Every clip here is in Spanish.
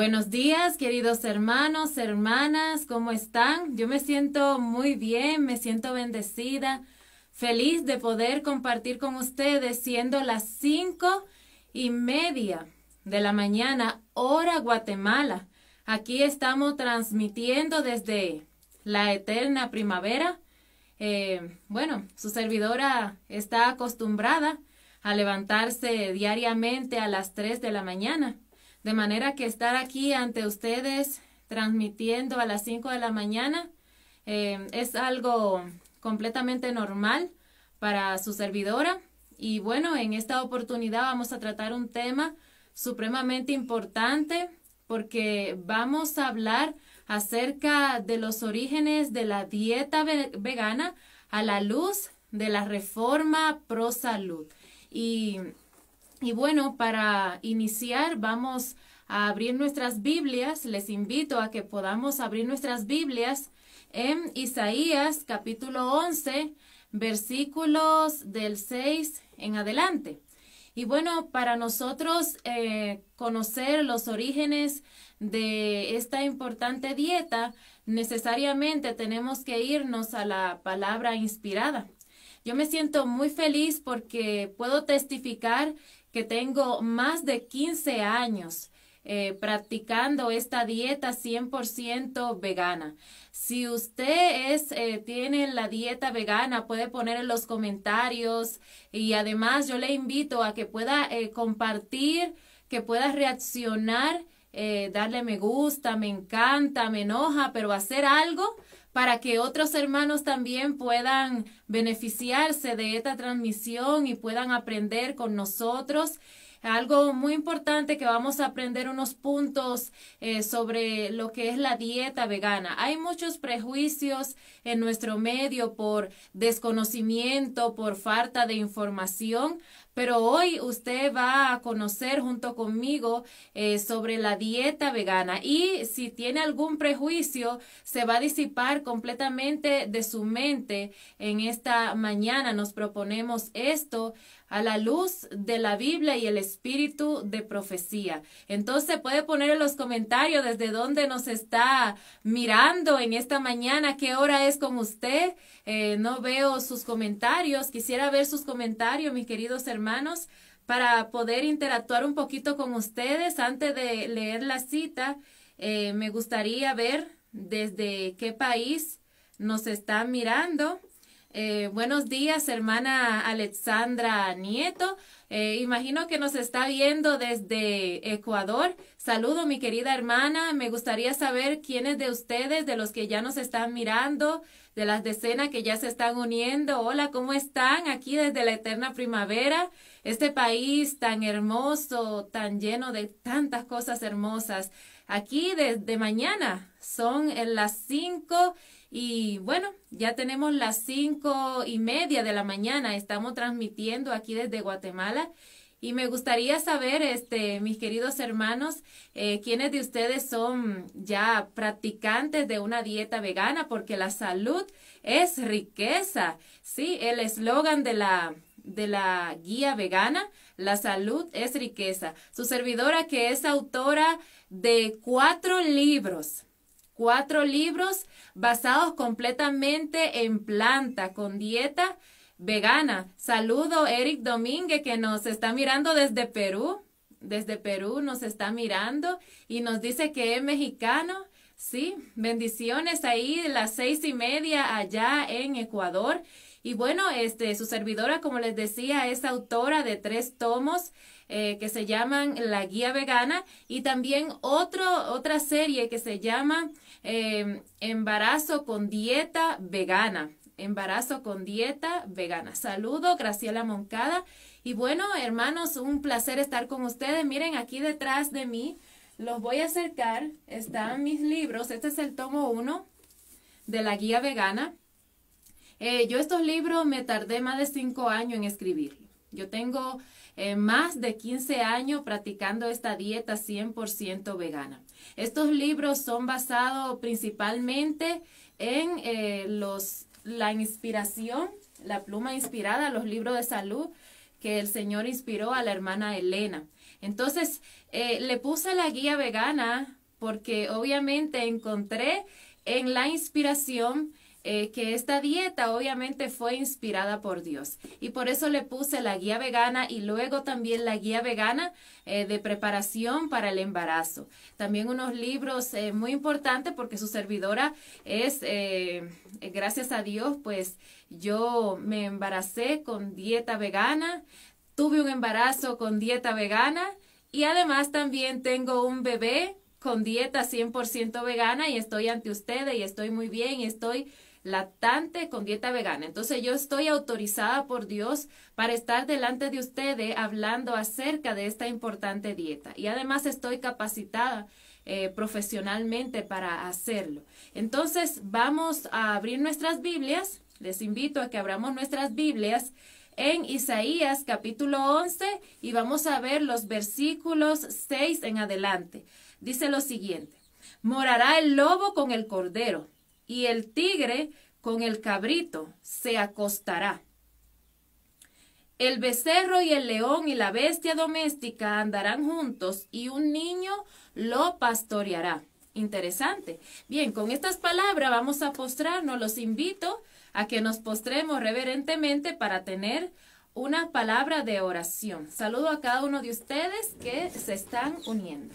Buenos días, queridos hermanos, hermanas, ¿cómo están? Yo me siento muy bien, me siento bendecida, feliz de poder compartir con ustedes siendo las cinco y media de la mañana, hora Guatemala. Aquí estamos transmitiendo desde la eterna primavera. Eh, bueno, su servidora está acostumbrada a levantarse diariamente a las tres de la mañana de manera que estar aquí ante ustedes transmitiendo a las 5 de la mañana eh, es algo completamente normal para su servidora. Y bueno, en esta oportunidad vamos a tratar un tema supremamente importante porque vamos a hablar acerca de los orígenes de la dieta vegana a la luz de la reforma pro salud. Y y bueno, para iniciar vamos a abrir nuestras Biblias. Les invito a que podamos abrir nuestras Biblias en Isaías capítulo 11, versículos del 6 en adelante. Y bueno, para nosotros eh, conocer los orígenes de esta importante dieta, necesariamente tenemos que irnos a la palabra inspirada. Yo me siento muy feliz porque puedo testificar que tengo más de 15 años eh, practicando esta dieta 100% vegana. Si usted es, eh, tiene la dieta vegana, puede poner en los comentarios y además yo le invito a que pueda eh, compartir, que pueda reaccionar, darle me gusta, me encanta, me enoja, pero hacer algo para que otros hermanos también puedan beneficiarse de esta transmisión y puedan aprender con nosotros. Algo muy importante que vamos a aprender unos puntos eh, sobre lo que es la dieta vegana. Hay muchos prejuicios en nuestro medio por desconocimiento, por falta de información. Pero hoy usted va a conocer junto conmigo eh, sobre la dieta vegana y si tiene algún prejuicio, se va a disipar completamente de su mente. En esta mañana nos proponemos esto a la luz de la Biblia y el espíritu de profecía. Entonces puede poner en los comentarios desde dónde nos está mirando en esta mañana, qué hora es con usted. Eh, no veo sus comentarios, quisiera ver sus comentarios, mis queridos hermanos, para poder interactuar un poquito con ustedes antes de leer la cita. Eh, me gustaría ver desde qué país nos está mirando eh, buenos días, hermana Alexandra Nieto. Eh, imagino que nos está viendo desde Ecuador. Saludo, mi querida hermana. Me gustaría saber quiénes de ustedes, de los que ya nos están mirando, de las decenas que ya se están uniendo. Hola, ¿cómo están? Aquí desde la eterna primavera, este país tan hermoso, tan lleno de tantas cosas hermosas. Aquí desde mañana son las cinco y bueno, ya tenemos las cinco y media de la mañana. Estamos transmitiendo aquí desde Guatemala. Y me gustaría saber, este, mis queridos hermanos, eh, quiénes de ustedes son ya practicantes de una dieta vegana, porque la salud es riqueza. Sí, el eslogan de la, de la guía vegana, la salud es riqueza. Su servidora que es autora de cuatro libros cuatro libros basados completamente en planta, con dieta vegana. Saludo Eric Domínguez que nos está mirando desde Perú. Desde Perú nos está mirando y nos dice que es mexicano. Sí, bendiciones ahí las seis y media allá en Ecuador. Y bueno, este, su servidora, como les decía, es autora de tres tomos eh, que se llaman La Guía Vegana y también otra serie que se llama eh, Embarazo con Dieta Vegana. Embarazo con Dieta Vegana. Saludo, Graciela Moncada. Y bueno, hermanos, un placer estar con ustedes. Miren, aquí detrás de mí los voy a acercar. Están mis libros. Este es el tomo 1 de la guía vegana. Eh, yo estos libros me tardé más de cinco años en escribir. Yo tengo más de 15 años practicando esta dieta 100% vegana. Estos libros son basados principalmente en eh, los, la inspiración, la pluma inspirada, los libros de salud que el Señor inspiró a la hermana Elena. Entonces, eh, le puse la guía vegana porque obviamente encontré en la inspiración eh, que esta dieta obviamente fue inspirada por Dios. Y por eso le puse la guía vegana y luego también la guía vegana eh, de preparación para el embarazo. También unos libros eh, muy importantes porque su servidora es, gracias a Dios, pues yo me embaracé con dieta vegana, tuve un embarazo con dieta vegana y además también tengo un bebé con dieta 100% vegana y estoy ante ustedes y estoy muy bien y estoy lactante con dieta vegana. Entonces yo estoy autorizada por Dios para estar delante de ustedes eh, hablando acerca de esta importante dieta. Y además estoy capacitada eh, profesionalmente para hacerlo. Entonces vamos a abrir nuestras Biblias. Les invito a que abramos nuestras Biblias en Isaías capítulo 11 y vamos a ver los versículos 6 en adelante. Dice lo siguiente, morará el lobo con el cordero y el tigre con el cabrito se acostará. El becerro y el león y la bestia doméstica andarán juntos y un niño lo pastoreará. Interesante. Bien, con estas palabras vamos a postrarnos. Los invito a que nos postremos reverentemente para tener una palabra de oración. Saludo a cada uno de ustedes que se están uniendo.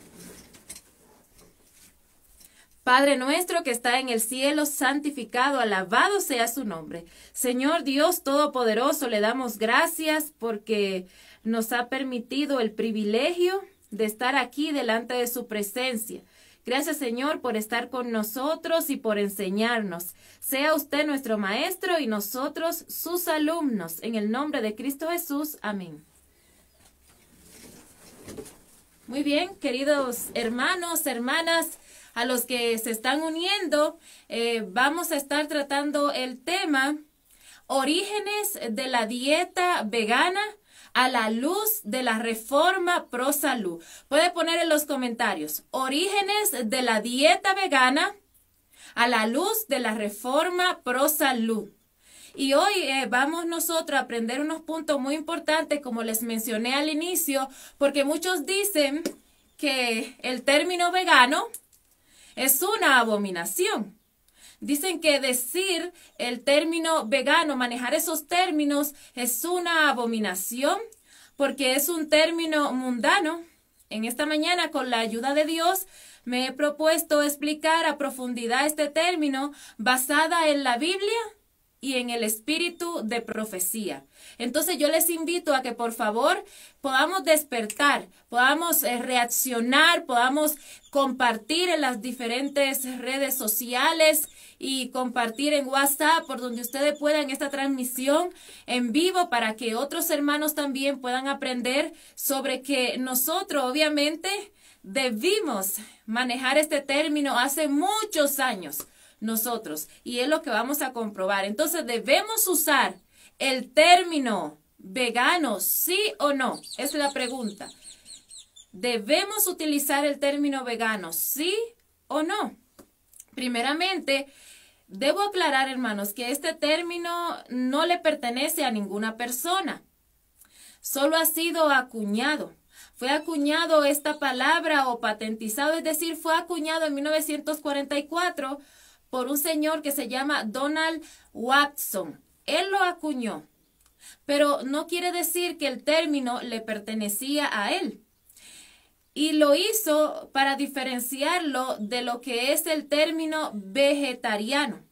Padre nuestro que está en el cielo, santificado, alabado sea su nombre. Señor Dios Todopoderoso, le damos gracias porque nos ha permitido el privilegio de estar aquí delante de su presencia. Gracias Señor por estar con nosotros y por enseñarnos. Sea usted nuestro Maestro y nosotros sus alumnos. En el nombre de Cristo Jesús. Amén. Muy bien, queridos hermanos, hermanas a los que se están uniendo, eh, vamos a estar tratando el tema orígenes de la dieta vegana a la luz de la reforma pro salud. Puede poner en los comentarios orígenes de la dieta vegana a la luz de la reforma pro salud. Y hoy eh, vamos nosotros a aprender unos puntos muy importantes, como les mencioné al inicio, porque muchos dicen que el término vegano es una abominación. Dicen que decir el término vegano, manejar esos términos, es una abominación porque es un término mundano. En esta mañana, con la ayuda de Dios, me he propuesto explicar a profundidad este término basada en la Biblia y en el espíritu de profecía. Entonces yo les invito a que por favor podamos despertar, podamos eh, reaccionar, podamos compartir en las diferentes redes sociales y compartir en WhatsApp por donde ustedes puedan esta transmisión en vivo para que otros hermanos también puedan aprender sobre que nosotros obviamente debimos manejar este término hace muchos años nosotros. Y es lo que vamos a comprobar. Entonces debemos usar el término vegano, sí o no. Es la pregunta. ¿Debemos utilizar el término vegano, sí o no? Primeramente, debo aclarar, hermanos, que este término no le pertenece a ninguna persona. Solo ha sido acuñado fue acuñado esta palabra o patentizado, es decir, fue acuñado en 1944 por un señor que se llama Donald Watson. Él lo acuñó, pero no quiere decir que el término le pertenecía a él. Y lo hizo para diferenciarlo de lo que es el término vegetariano.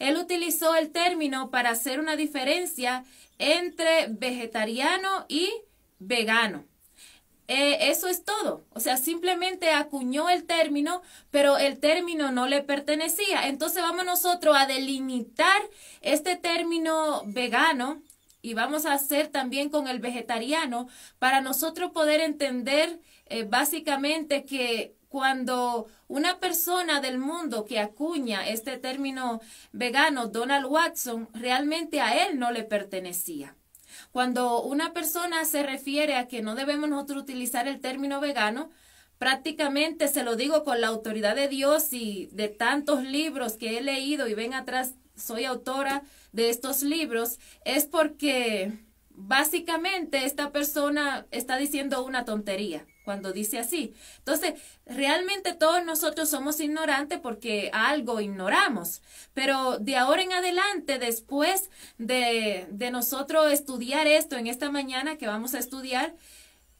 Él utilizó el término para hacer una diferencia entre vegetariano y vegano. Eh, eso es todo. O sea, simplemente acuñó el término, pero el término no le pertenecía. Entonces vamos nosotros a delimitar este término vegano y vamos a hacer también con el vegetariano para nosotros poder entender eh, básicamente que cuando una persona del mundo que acuña este término vegano, Donald Watson, realmente a él no le pertenecía. Cuando una persona se refiere a que no debemos nosotros utilizar el término vegano, prácticamente se lo digo con la autoridad de Dios y de tantos libros que he leído y ven atrás, soy autora de estos libros, es porque básicamente esta persona está diciendo una tontería cuando dice así. Entonces, realmente todos nosotros somos ignorantes porque algo ignoramos, pero de ahora en adelante, después de, de nosotros estudiar esto en esta mañana que vamos a estudiar,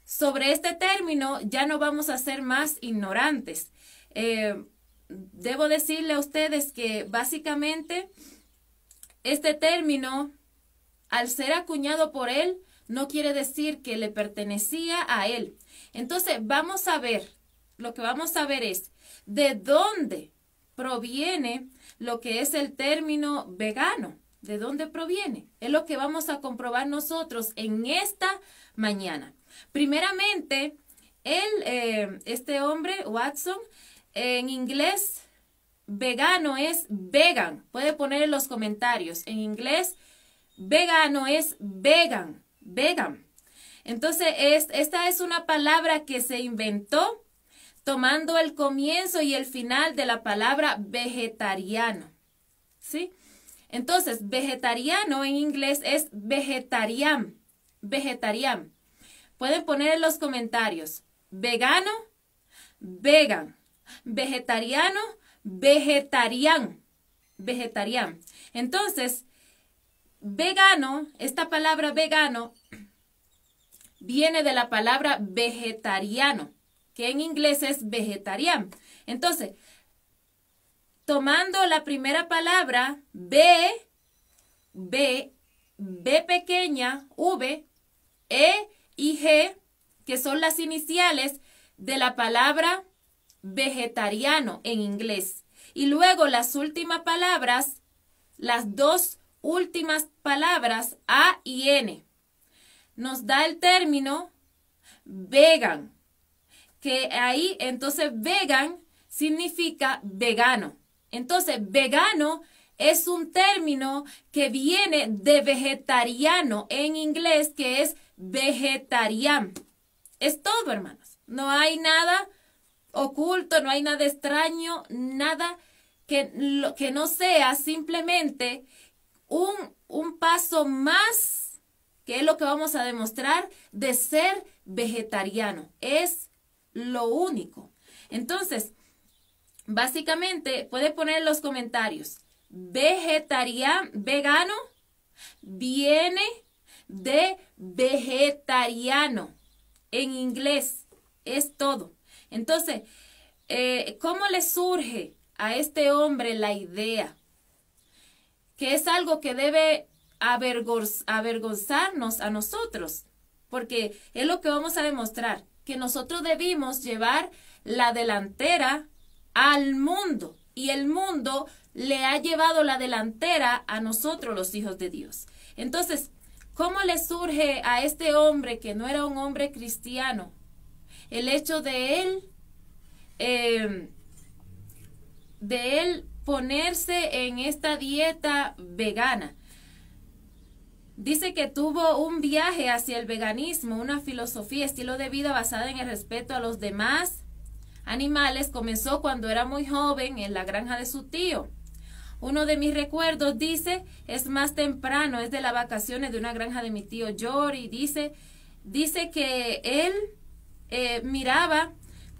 sobre este término ya no vamos a ser más ignorantes. Eh, debo decirle a ustedes que básicamente este término, al ser acuñado por él, no quiere decir que le pertenecía a él. Entonces, vamos a ver, lo que vamos a ver es de dónde proviene lo que es el término vegano. ¿De dónde proviene? Es lo que vamos a comprobar nosotros en esta mañana. Primeramente, eh, este hombre, Watson, en inglés, vegano es vegan. Puede poner en los comentarios. En inglés, vegano es vegan. Vegan. Entonces, esta es una palabra que se inventó tomando el comienzo y el final de la palabra vegetariano. ¿Sí? Entonces, vegetariano en inglés es vegetarian. Vegetarian. Pueden poner en los comentarios vegano, vegan, vegetariano, vegetarian. Vegetarian. Entonces, vegano, esta palabra vegano viene de la palabra vegetariano, que en inglés es vegetarian. Entonces, tomando la primera palabra, B, B, B pequeña, V, E y G, que son las iniciales de la palabra vegetariano en inglés. Y luego las últimas palabras, las dos últimas palabras, A y N nos da el término vegan, que ahí entonces vegan significa vegano. Entonces, vegano es un término que viene de vegetariano en inglés, que es vegetarian. Es todo, hermanos. No hay nada oculto, no hay nada extraño, nada que, que no sea simplemente un paso más Qué es lo que vamos a demostrar de ser vegetariano. Es lo único. Entonces, básicamente, puede poner en los comentarios, vegetariano, vegano, viene de vegetariano. En inglés, es todo. Entonces, eh, ¿cómo le surge a este hombre la idea? Que es algo que debe avergonzarnos a nosotros, porque es lo que vamos a demostrar, que nosotros debimos llevar la delantera al mundo y el mundo le ha llevado la delantera a nosotros los hijos de Dios. Entonces, ¿cómo le surge a este hombre que no era un hombre cristiano el hecho de él, em, de él ponerse en esta dieta vegana? Dice que tuvo un viaje hacia el veganismo, una filosofía, estilo de vida basada en el respeto a los demás animales. Comenzó cuando era muy joven en la granja de su tío. Uno de mis recuerdos dice, es más temprano, es de las vacaciones de una granja de mi tío Jory. Dice, dice que él eh, miraba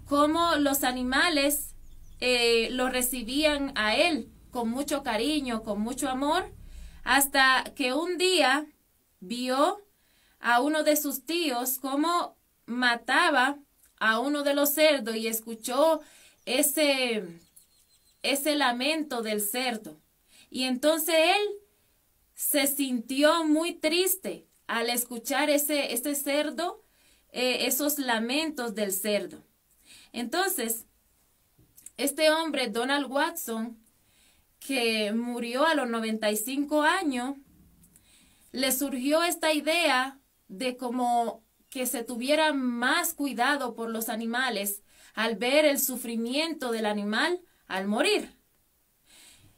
cómo los animales eh, lo recibían a él con mucho cariño, con mucho amor hasta que un día vio a uno de sus tíos cómo mataba a uno de los cerdos y escuchó ese, ese lamento del cerdo. Y entonces él se sintió muy triste al escuchar ese, cerdo, eh, esos lamentos del cerdo. Entonces, este hombre, Donald Watson, que murió a los 95 años, le surgió esta idea de como que se tuviera más cuidado por los animales al ver el sufrimiento del animal al morir.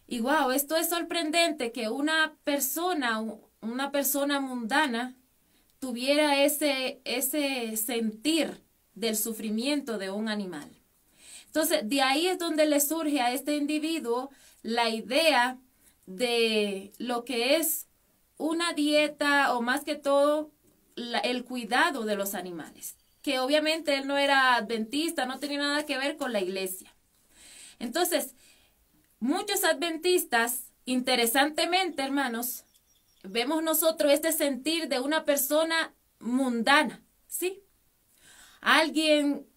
Y wow, esto es sorprendente que una persona, una persona mundana, tuviera ese, ese sentir del sufrimiento de un animal. Entonces, de ahí es donde le surge a este individuo la idea de lo que es una dieta o más que todo el cuidado de los animales, que obviamente él no era adventista, no tenía nada que ver con la iglesia. Entonces, muchos adventistas, interesantemente, hermanos, vemos nosotros este sentir de una persona mundana, ¿sí? Alguien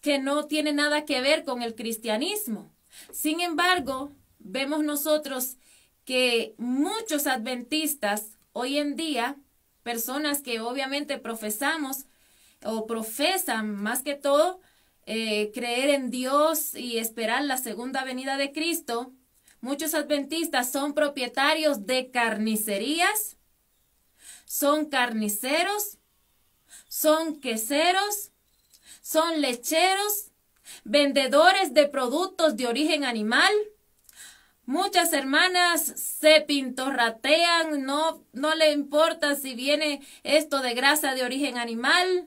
que no tiene nada que ver con el cristianismo. Sin embargo, vemos nosotros que muchos adventistas hoy en día, personas que obviamente profesamos o profesan más que todo eh, creer en Dios y esperar la segunda venida de Cristo, muchos adventistas son propietarios de carnicerías, son carniceros, son queseros, son lecheros, vendedores de productos de origen animal, Muchas hermanas se pintorratean, no, no le importa si viene esto de grasa de origen animal,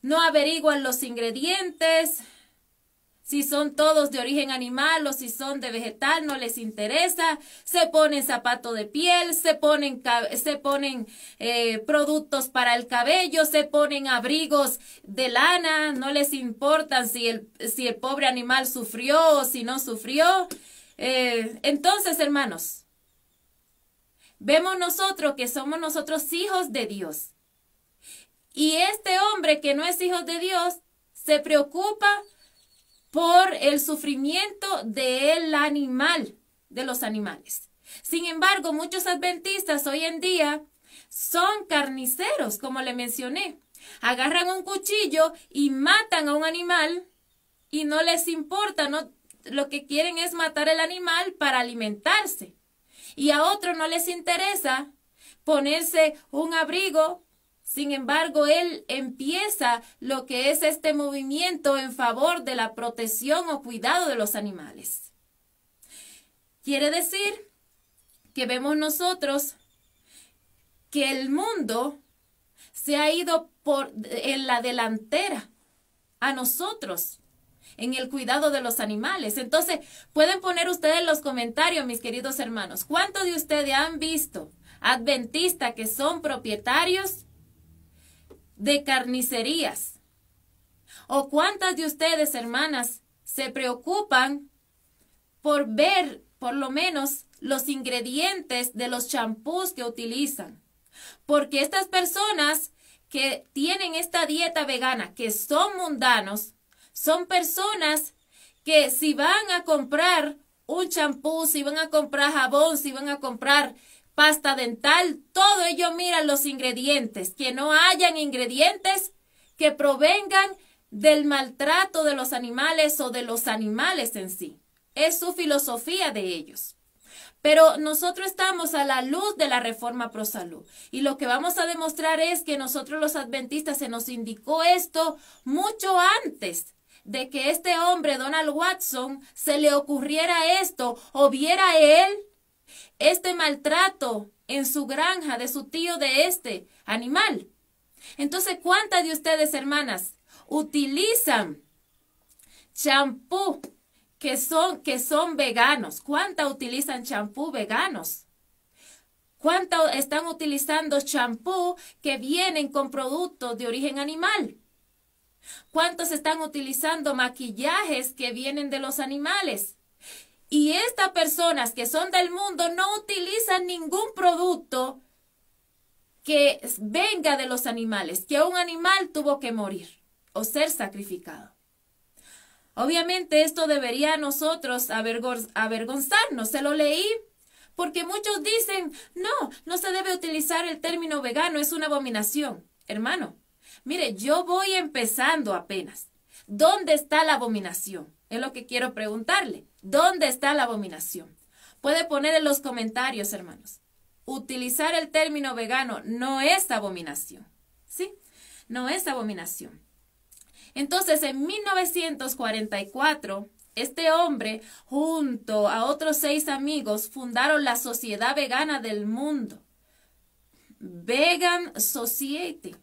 no averiguan los ingredientes, si son todos de origen animal o si son de vegetal, no les interesa, se ponen zapato de piel, se ponen, se ponen eh, productos para el cabello, se ponen abrigos de lana, no les importa si el, si el pobre animal sufrió o si no sufrió, eh, entonces, hermanos, vemos nosotros que somos nosotros hijos de Dios. Y este hombre que no es hijo de Dios se preocupa por el sufrimiento del animal, de los animales. Sin embargo, muchos adventistas hoy en día son carniceros, como le mencioné. Agarran un cuchillo y matan a un animal y no les importa, no lo que quieren es matar el animal para alimentarse. Y a otros no les interesa ponerse un abrigo. Sin embargo, él empieza lo que es este movimiento en favor de la protección o cuidado de los animales. Quiere decir que vemos nosotros que el mundo se ha ido por en la delantera a nosotros en el cuidado de los animales. Entonces, pueden poner ustedes los comentarios, mis queridos hermanos, ¿cuántos de ustedes han visto adventistas que son propietarios de carnicerías? ¿O cuántas de ustedes, hermanas, se preocupan por ver, por lo menos, los ingredientes de los champús que utilizan? Porque estas personas que tienen esta dieta vegana, que son mundanos, son personas que si van a comprar un champú, si van a comprar jabón, si van a comprar pasta dental, todo ello miran los ingredientes, que no hayan ingredientes que provengan del maltrato de los animales o de los animales en sí. Es su filosofía de ellos. Pero nosotros estamos a la luz de la reforma pro salud y lo que vamos a demostrar es que nosotros los adventistas se nos indicó esto mucho antes de que este hombre, Donald Watson, se le ocurriera esto o viera él este maltrato en su granja de su tío de este animal. Entonces, ¿cuántas de ustedes, hermanas, utilizan champú que son, que son veganos? ¿Cuántas utilizan champú veganos? ¿Cuántas están utilizando champú que vienen con productos de origen animal? ¿Cuántos están utilizando maquillajes que vienen de los animales? Y estas personas que son del mundo no utilizan ningún producto que venga de los animales, que un animal tuvo que morir o ser sacrificado. Obviamente esto debería a nosotros avergonzarnos, se lo leí porque muchos dicen, no, no se debe utilizar el término vegano, es una abominación. Hermano, Mire, yo voy empezando apenas. ¿Dónde está la abominación? Es lo que quiero preguntarle. ¿Dónde está la abominación? Puede poner en los comentarios, hermanos. Utilizar el término vegano no es abominación. ¿Sí? No es abominación. Entonces, en 1944, este hombre, junto a otros seis amigos, fundaron la Sociedad Vegana del Mundo. Vegan Society.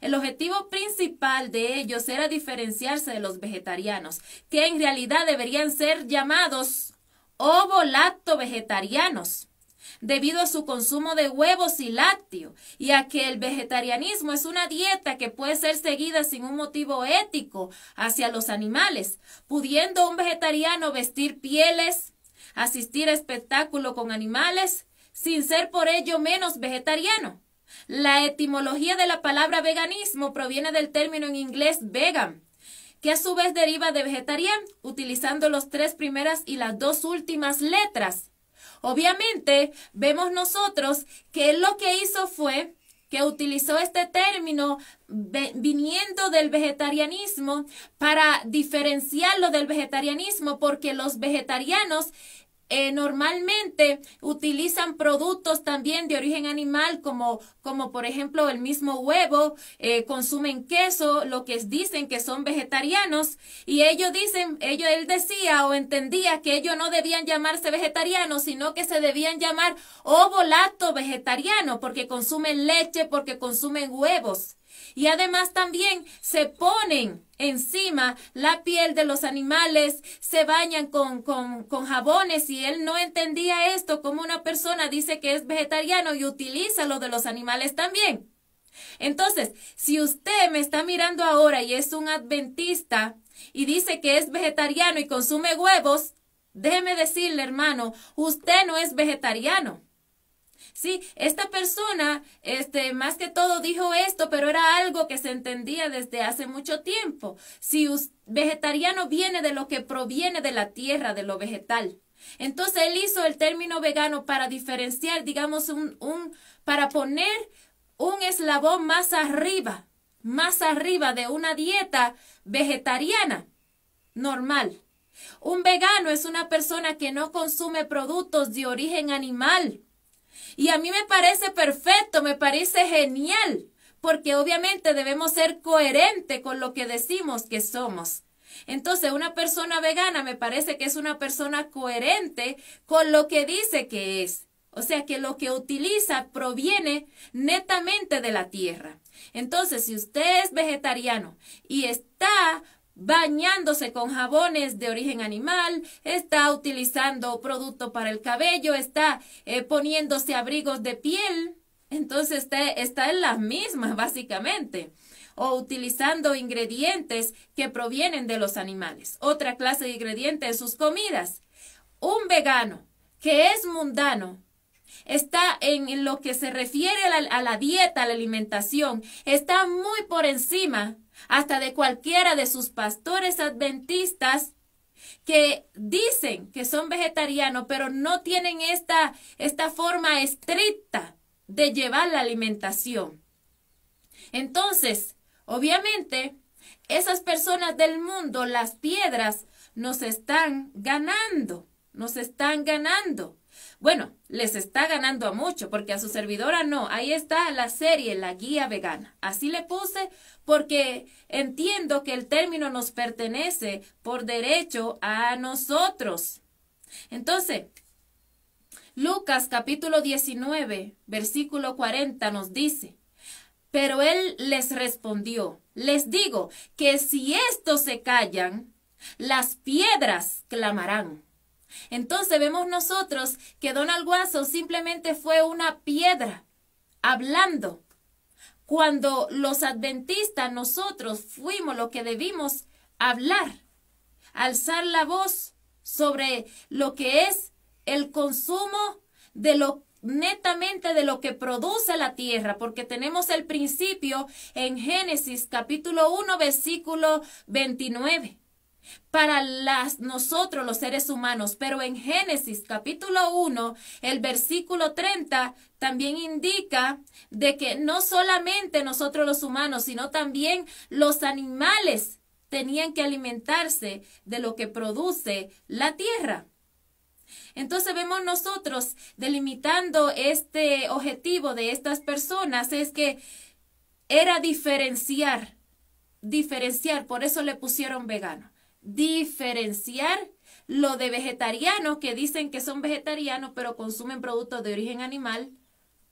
El objetivo principal de ellos era diferenciarse de los vegetarianos, que en realidad deberían ser llamados ovo-lacto vegetarianos debido a su consumo de huevos y lácteos, y a que el vegetarianismo es una dieta que puede ser seguida sin un motivo ético hacia los animales, pudiendo un vegetariano vestir pieles, asistir a espectáculos con animales, sin ser por ello menos vegetariano. La etimología de la palabra veganismo proviene del término en inglés vegan, que a su vez deriva de vegetarian, utilizando las tres primeras y las dos últimas letras. Obviamente, vemos nosotros que lo que hizo fue que utilizó este término viniendo del vegetarianismo para diferenciarlo del vegetarianismo, porque los vegetarianos eh, normalmente utilizan productos también de origen animal como, como por ejemplo el mismo huevo, eh, consumen queso, lo que dicen que son vegetarianos y ellos dicen, ellos, él decía o entendía que ellos no debían llamarse vegetarianos, sino que se debían llamar volato vegetariano porque consumen leche, porque consumen huevos. Y además también se ponen Encima, la piel de los animales se bañan con, jabones y él no entendía esto como una persona dice que es vegetariano y utiliza lo de los animales también. Entonces, si usted me está mirando ahora y es un adventista y dice que es vegetariano y consume huevos, déjeme decirle, hermano, usted no es vegetariano. Sí, esta persona, este, más que todo dijo esto, pero era algo que se entendía desde hace mucho tiempo. Si vegetariano viene de lo que proviene de la tierra, de lo vegetal. Entonces él hizo el término vegano para diferenciar, digamos, un, un para poner un eslabón más arriba, más arriba de una dieta vegetariana normal. Un vegano es una persona que no consume productos de origen animal y a mí me parece perfecto, me parece genial, porque obviamente debemos ser coherentes con lo que decimos que somos. Entonces, una persona vegana me parece que es una persona coherente con lo que dice que es. O sea que lo que utiliza proviene netamente de la tierra. Entonces, si usted es vegetariano y está bañándose con jabones de origen animal, está utilizando producto para el cabello, está eh, poniéndose abrigos de piel, entonces está, en las mismas básicamente o utilizando ingredientes que provienen de los animales. Otra clase de ingrediente en sus comidas. Un vegano que es mundano está en lo que se refiere a la, a la dieta, a la alimentación, está muy por encima hasta de cualquiera de sus pastores adventistas que dicen que son vegetarianos, pero no tienen esta, esta forma estricta de llevar la alimentación. Entonces, obviamente, esas personas del mundo, las piedras, nos están ganando, nos están ganando. Bueno, les está ganando a mucho, porque a su servidora no. Ahí está la serie, la guía vegana. Así le puse porque entiendo que el término nos pertenece por derecho a nosotros. Entonces, Lucas capítulo 19, versículo 40 nos dice, pero él les respondió, les digo que si estos se callan, las piedras clamarán. Entonces vemos nosotros que Donald Watson simplemente fue una piedra hablando. Cuando los adventistas, nosotros fuimos lo que debimos hablar, alzar la voz sobre lo que es el consumo de lo netamente de lo que produce la tierra, porque tenemos el principio en Génesis capítulo 1 versículo 29 para las, nosotros los seres humanos, pero en Génesis capítulo 1, el versículo 30 también indica de que no solamente nosotros los humanos, sino también los animales tenían que alimentarse de lo que produce la tierra. Entonces vemos nosotros delimitando este objetivo de estas personas es que era diferenciar, diferenciar, por eso le pusieron vegano diferenciar lo de vegetarianos que dicen que son vegetarianos pero consumen productos de origen animal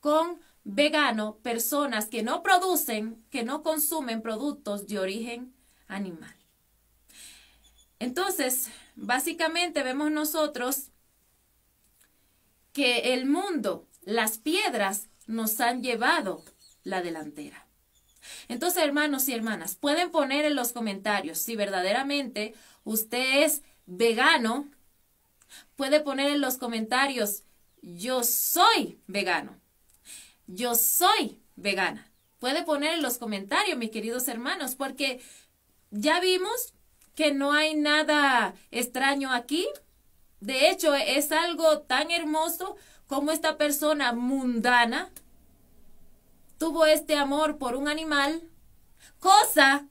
con vegano, personas que no producen, que no consumen productos de origen animal. Entonces, básicamente vemos nosotros que el mundo, las piedras, nos han llevado la delantera. Entonces, hermanos y hermanas, pueden poner en los comentarios si verdaderamente usted es vegano. Puede poner en los comentarios, yo soy vegano. Yo soy vegana. Puede poner en los comentarios, mis queridos hermanos, porque ya vimos que no hay nada extraño aquí. De hecho, es algo tan hermoso como esta persona mundana tuvo este amor por un animal, cosa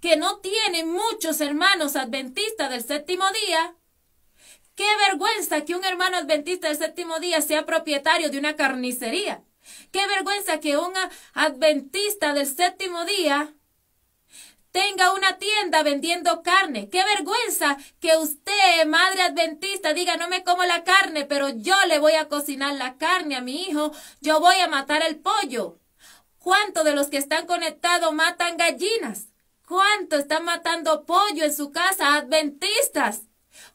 que no tienen muchos hermanos adventistas del séptimo día. Qué vergüenza que un hermano adventista del séptimo día sea propietario de una carnicería. Qué vergüenza que un adventista del séptimo día tenga una tienda vendiendo carne. Qué vergüenza que usted, madre adventista, diga, no me como la carne, pero yo le voy a cocinar la carne a mi hijo, yo voy a matar el pollo. Cuánto de los que están conectados matan gallinas? cuánto están matando pollo en su casa? Adventistas.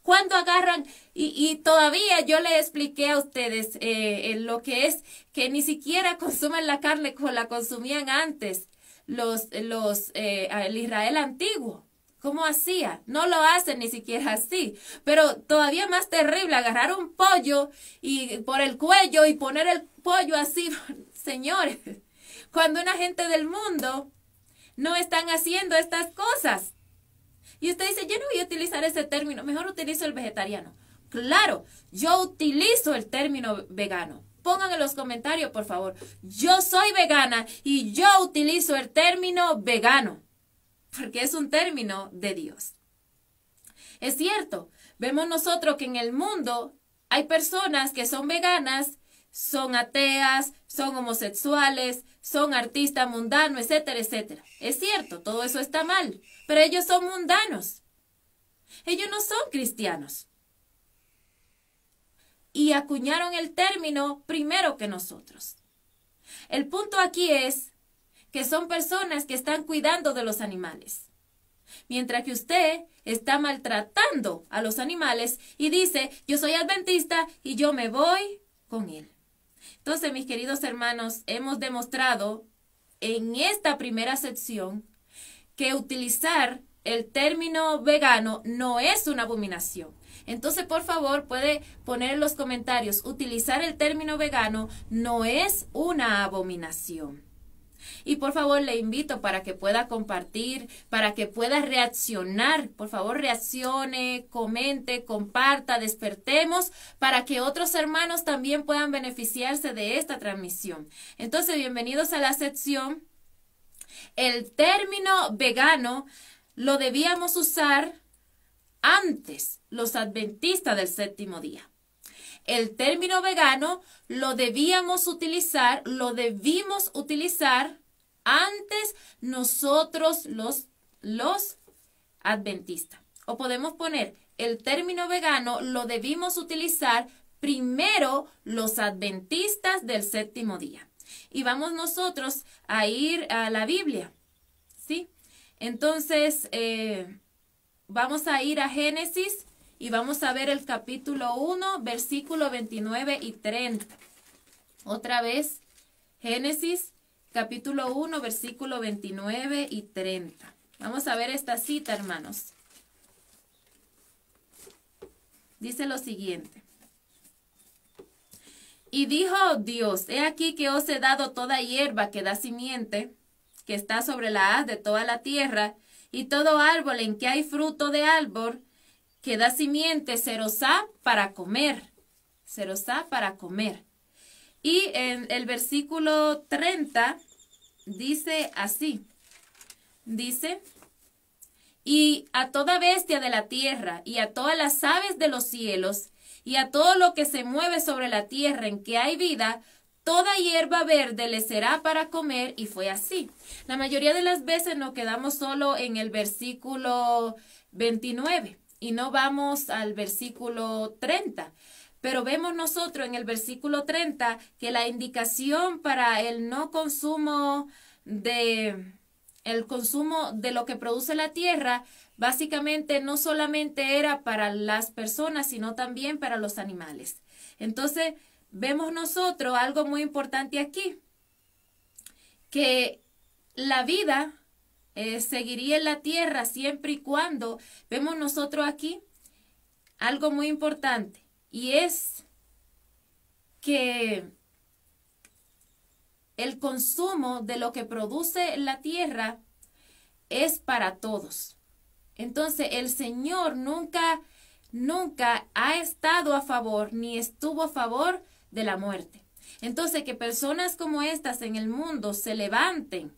¿Cuántos agarran? Y, y todavía yo le expliqué a ustedes eh, lo que es que ni siquiera consumen la carne como la consumían antes los, los, eh, el Israel antiguo. ¿Cómo hacía? No lo hacen ni siquiera así. Pero todavía más terrible agarrar un pollo y por el cuello y poner el pollo así, señores cuando una gente del mundo no están haciendo estas cosas. Y usted dice, yo no voy a utilizar ese término, mejor utilizo el vegetariano. Claro, yo utilizo el término vegano. Pongan en los comentarios, por favor. Yo soy vegana y yo utilizo el término vegano, porque es un término de Dios. Es cierto, vemos nosotros que en el mundo hay personas que son veganas, son ateas, son homosexuales, son artistas mundanos, etcétera, etcétera. Es cierto, todo eso está mal, pero ellos son mundanos. Ellos no son cristianos. Y acuñaron el término primero que nosotros. El punto aquí es que son personas que están cuidando de los animales. Mientras que usted está maltratando a los animales y dice, yo soy adventista y yo me voy con él. Entonces, mis queridos hermanos, hemos demostrado en esta primera sección que utilizar el término vegano no es una abominación. Entonces, por favor, puede poner en los comentarios, utilizar el término vegano no es una abominación. Y por favor le invito para que pueda compartir, para que pueda reaccionar. Por favor reaccione, comente, comparta, despertemos para que otros hermanos también puedan beneficiarse de esta transmisión. Entonces, bienvenidos a la sección. El término vegano lo debíamos usar antes los adventistas del séptimo día. El término vegano lo debíamos utilizar, lo debimos utilizar antes nosotros los, los adventistas. O podemos poner, el término vegano lo debimos utilizar primero los adventistas del séptimo día. Y vamos nosotros a ir a la Biblia, ¿sí? Entonces, eh, vamos a ir a Génesis y vamos a ver el capítulo 1, versículo 29 y 30. Otra vez, Génesis capítulo 1, versículo 29 y 30. Vamos a ver esta cita, hermanos. Dice lo siguiente. Y dijo Dios, he aquí que os he dado toda hierba que da simiente, que está sobre la haz de toda la tierra, y todo árbol en que hay fruto de árbol, que da simiente, serosá para comer. Serosá para comer. Y en el versículo 30 dice así, dice, y a toda bestia de la tierra y a todas las aves de los cielos y a todo lo que se mueve sobre la tierra en que hay vida, toda hierba verde le será para comer y fue así. La mayoría de las veces nos quedamos solo en el versículo 29 y no vamos al versículo 30. Pero vemos nosotros en el versículo 30 que la indicación para el no consumo de el consumo de lo que produce la tierra básicamente no solamente era para las personas, sino también para los animales. Entonces, vemos nosotros algo muy importante aquí, que la vida eh, seguiría en la tierra siempre y cuando, vemos nosotros aquí algo muy importante, y es que el consumo de lo que produce la tierra es para todos. Entonces el Señor nunca, nunca ha estado a favor ni estuvo a favor de la muerte. Entonces que personas como estas en el mundo se levanten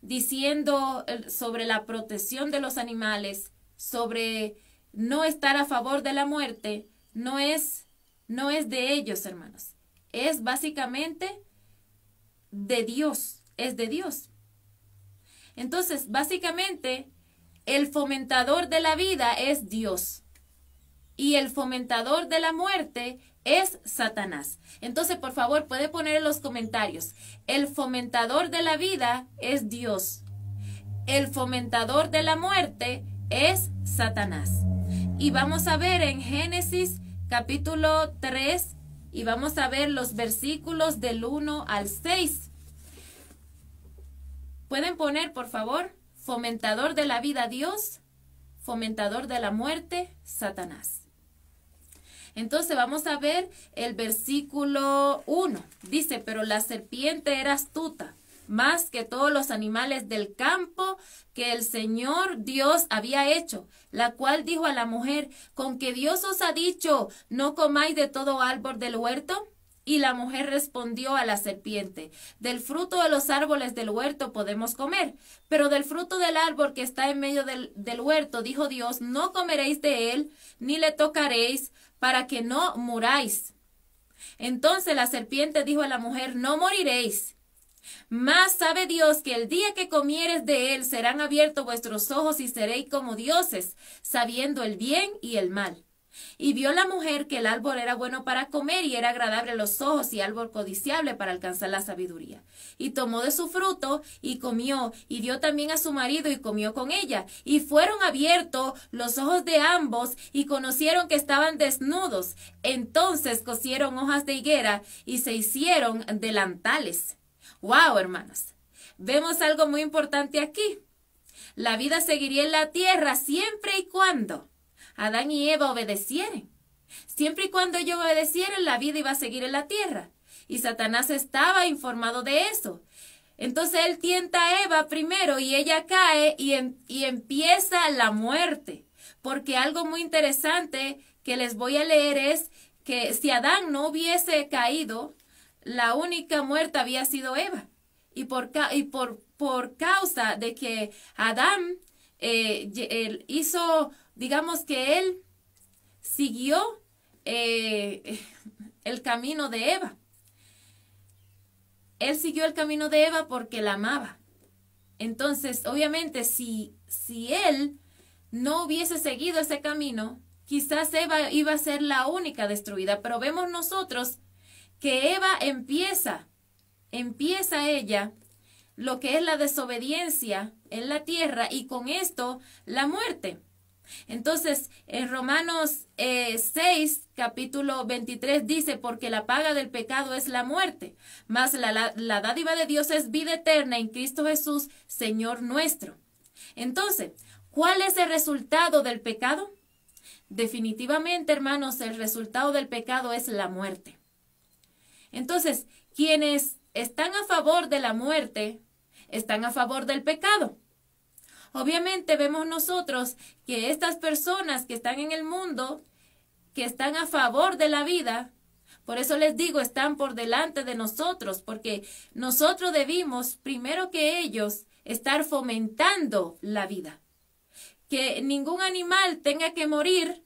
diciendo eh, sobre la protección de los animales, sobre no estar a favor de la muerte, no es, no es de ellos, hermanos. Es básicamente de Dios, es de Dios. Entonces, básicamente, el fomentador de la vida es Dios y el fomentador de la muerte es Satanás. Entonces, por favor, puede poner en los comentarios, el fomentador de la vida es Dios, el fomentador de la muerte es Satanás. Y vamos a ver en Génesis capítulo 3 y vamos a ver los versículos del 1 al 6. ¿Pueden poner, por favor, fomentador de la vida Dios, fomentador de la muerte Satanás? Entonces vamos a ver el versículo 1. Dice, pero la serpiente era astuta más que todos los animales del campo que el Señor Dios había hecho, la cual dijo a la mujer, con que Dios os ha dicho, no comáis de todo árbol del huerto. Y la mujer respondió a la serpiente, del fruto de los árboles del huerto podemos comer, pero del fruto del árbol que está en medio del, huerto, dijo Dios, no comeréis de él, ni le tocaréis, para que no muráis. Entonces la serpiente dijo a la mujer, no moriréis. Mas sabe Dios que el día que comieres de él serán abiertos vuestros ojos y seréis como dioses, sabiendo el bien y el mal. Y vio la mujer que el árbol era bueno para comer y era agradable a los ojos y árbol codiciable para alcanzar la sabiduría. Y tomó de su fruto y comió, y dio también a su marido y comió con ella. Y fueron abiertos los ojos de ambos y conocieron que estaban desnudos. Entonces cosieron hojas de higuera y se hicieron delantales. Wow, hermanos. Vemos algo muy importante aquí. La vida seguiría en la tierra siempre y cuando Adán y Eva obedecieren. Siempre y cuando ellos obedecieran, la vida iba a seguir en la tierra. Y Satanás estaba informado de eso. Entonces él tienta a Eva primero y ella cae y, y empieza la muerte. Porque algo muy interesante que les voy a leer es que si Adán no hubiese caído, la única muerta había sido Eva. Y por, y por, por causa de que Adán eh, él hizo, digamos que él siguió eh, el camino de Eva. Él siguió el camino de Eva porque la amaba. Entonces, obviamente, si, si él no hubiese seguido ese camino, quizás Eva iba a ser la única destruida. Pero vemos nosotros que Eva empieza, empieza ella lo que es la desobediencia en la tierra y con esto la muerte. Entonces, en Romanos 6, eh, capítulo 23 dice, porque la paga del pecado es la muerte, mas la, la dádiva de Dios es vida eterna en Cristo Jesús, Señor nuestro. Entonces, ¿cuál es el resultado del pecado? Definitivamente, hermanos, el resultado del pecado es la muerte. Entonces, quienes están a favor de la muerte, están a favor del pecado. Obviamente vemos nosotros que estas personas que están en el mundo, que están a favor de la vida, por eso les digo, están por delante de nosotros, porque nosotros debimos, primero que ellos, estar fomentando la vida. Que ningún animal tenga que morir,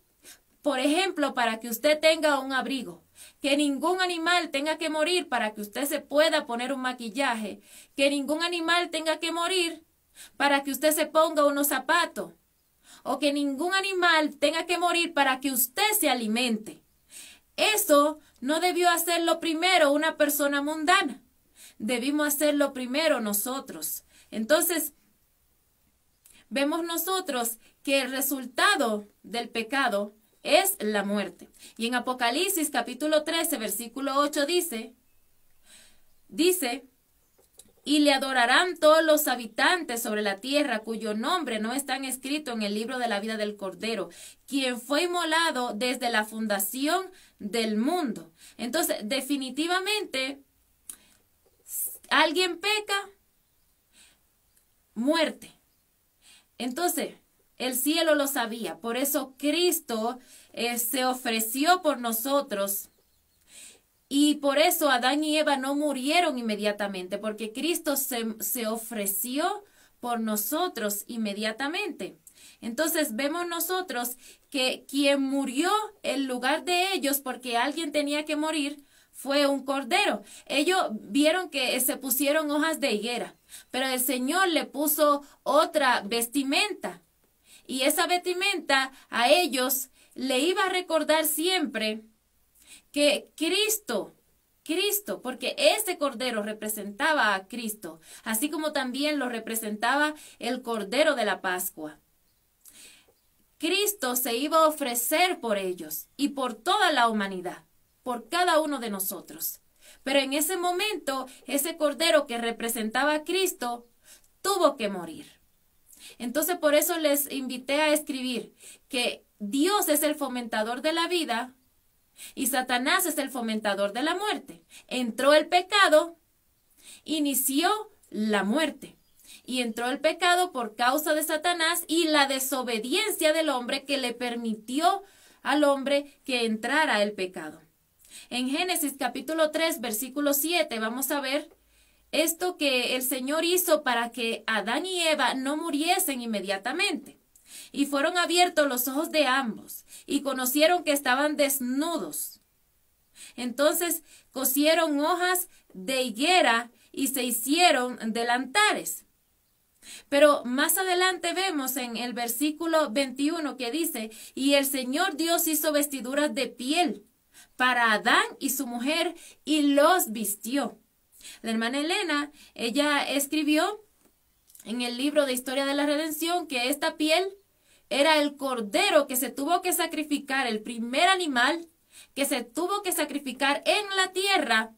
por ejemplo, para que usted tenga un abrigo que ningún animal tenga que morir para que usted se pueda poner un maquillaje, que ningún animal tenga que morir para que usted se ponga unos zapatos, o que ningún animal tenga que morir para que usted se alimente. Eso no debió hacerlo primero una persona mundana. Debimos hacerlo primero nosotros. Entonces, vemos nosotros que el resultado del pecado es la muerte. Y en Apocalipsis capítulo 13, versículo 8 dice, dice, y le adorarán todos los habitantes sobre la tierra cuyo nombre no están escrito en el libro de la vida del Cordero, quien fue inmolado desde la fundación del mundo. Entonces, definitivamente, alguien peca, muerte. Entonces, el cielo lo sabía. Por eso Cristo eh, se ofreció por nosotros. Y por eso Adán y Eva no murieron inmediatamente, porque Cristo se, se ofreció por nosotros inmediatamente. Entonces vemos nosotros que quien murió en lugar de ellos, porque alguien tenía que morir, fue un cordero. Ellos vieron que se pusieron hojas de higuera, pero el Señor le puso otra vestimenta. Y esa vestimenta a ellos le iba a recordar siempre que Cristo, Cristo, porque ese cordero representaba a Cristo, así como también lo representaba el cordero de la Pascua. Cristo se iba a ofrecer por ellos y por toda la humanidad, por cada uno de nosotros. Pero en ese momento, ese cordero que representaba a Cristo tuvo que morir. Entonces por eso les invité a escribir que Dios es el fomentador de la vida y Satanás es el fomentador de la muerte. Entró el pecado, inició la muerte. Y entró el pecado por causa de Satanás y la desobediencia del hombre que le permitió al hombre que entrara el pecado. En Génesis capítulo 3, versículo 7, vamos a ver esto que el Señor hizo para que Adán y Eva no muriesen inmediatamente. Y fueron abiertos los ojos de ambos y conocieron que estaban desnudos. Entonces cosieron hojas de higuera y se hicieron delantares. Pero más adelante vemos en el versículo 21 que dice, y el Señor Dios hizo vestiduras de piel para Adán y su mujer y los vistió. La hermana Elena, ella escribió en el libro de Historia de la Redención que esta piel era el cordero que se tuvo que sacrificar, el primer animal que se tuvo que sacrificar en la tierra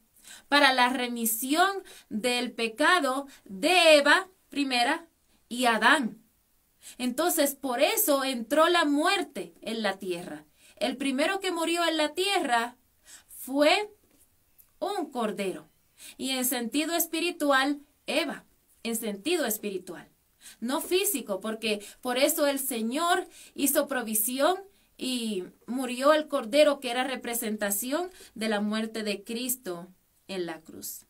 para la remisión del pecado de Eva primera y Adán. Entonces, por eso entró la muerte en la tierra. El primero que murió en la tierra fue un cordero y en sentido espiritual, Eva, en sentido espiritual, no físico, porque por eso el Señor hizo provisión y murió el Cordero que era representación de la muerte de Cristo en la cruz.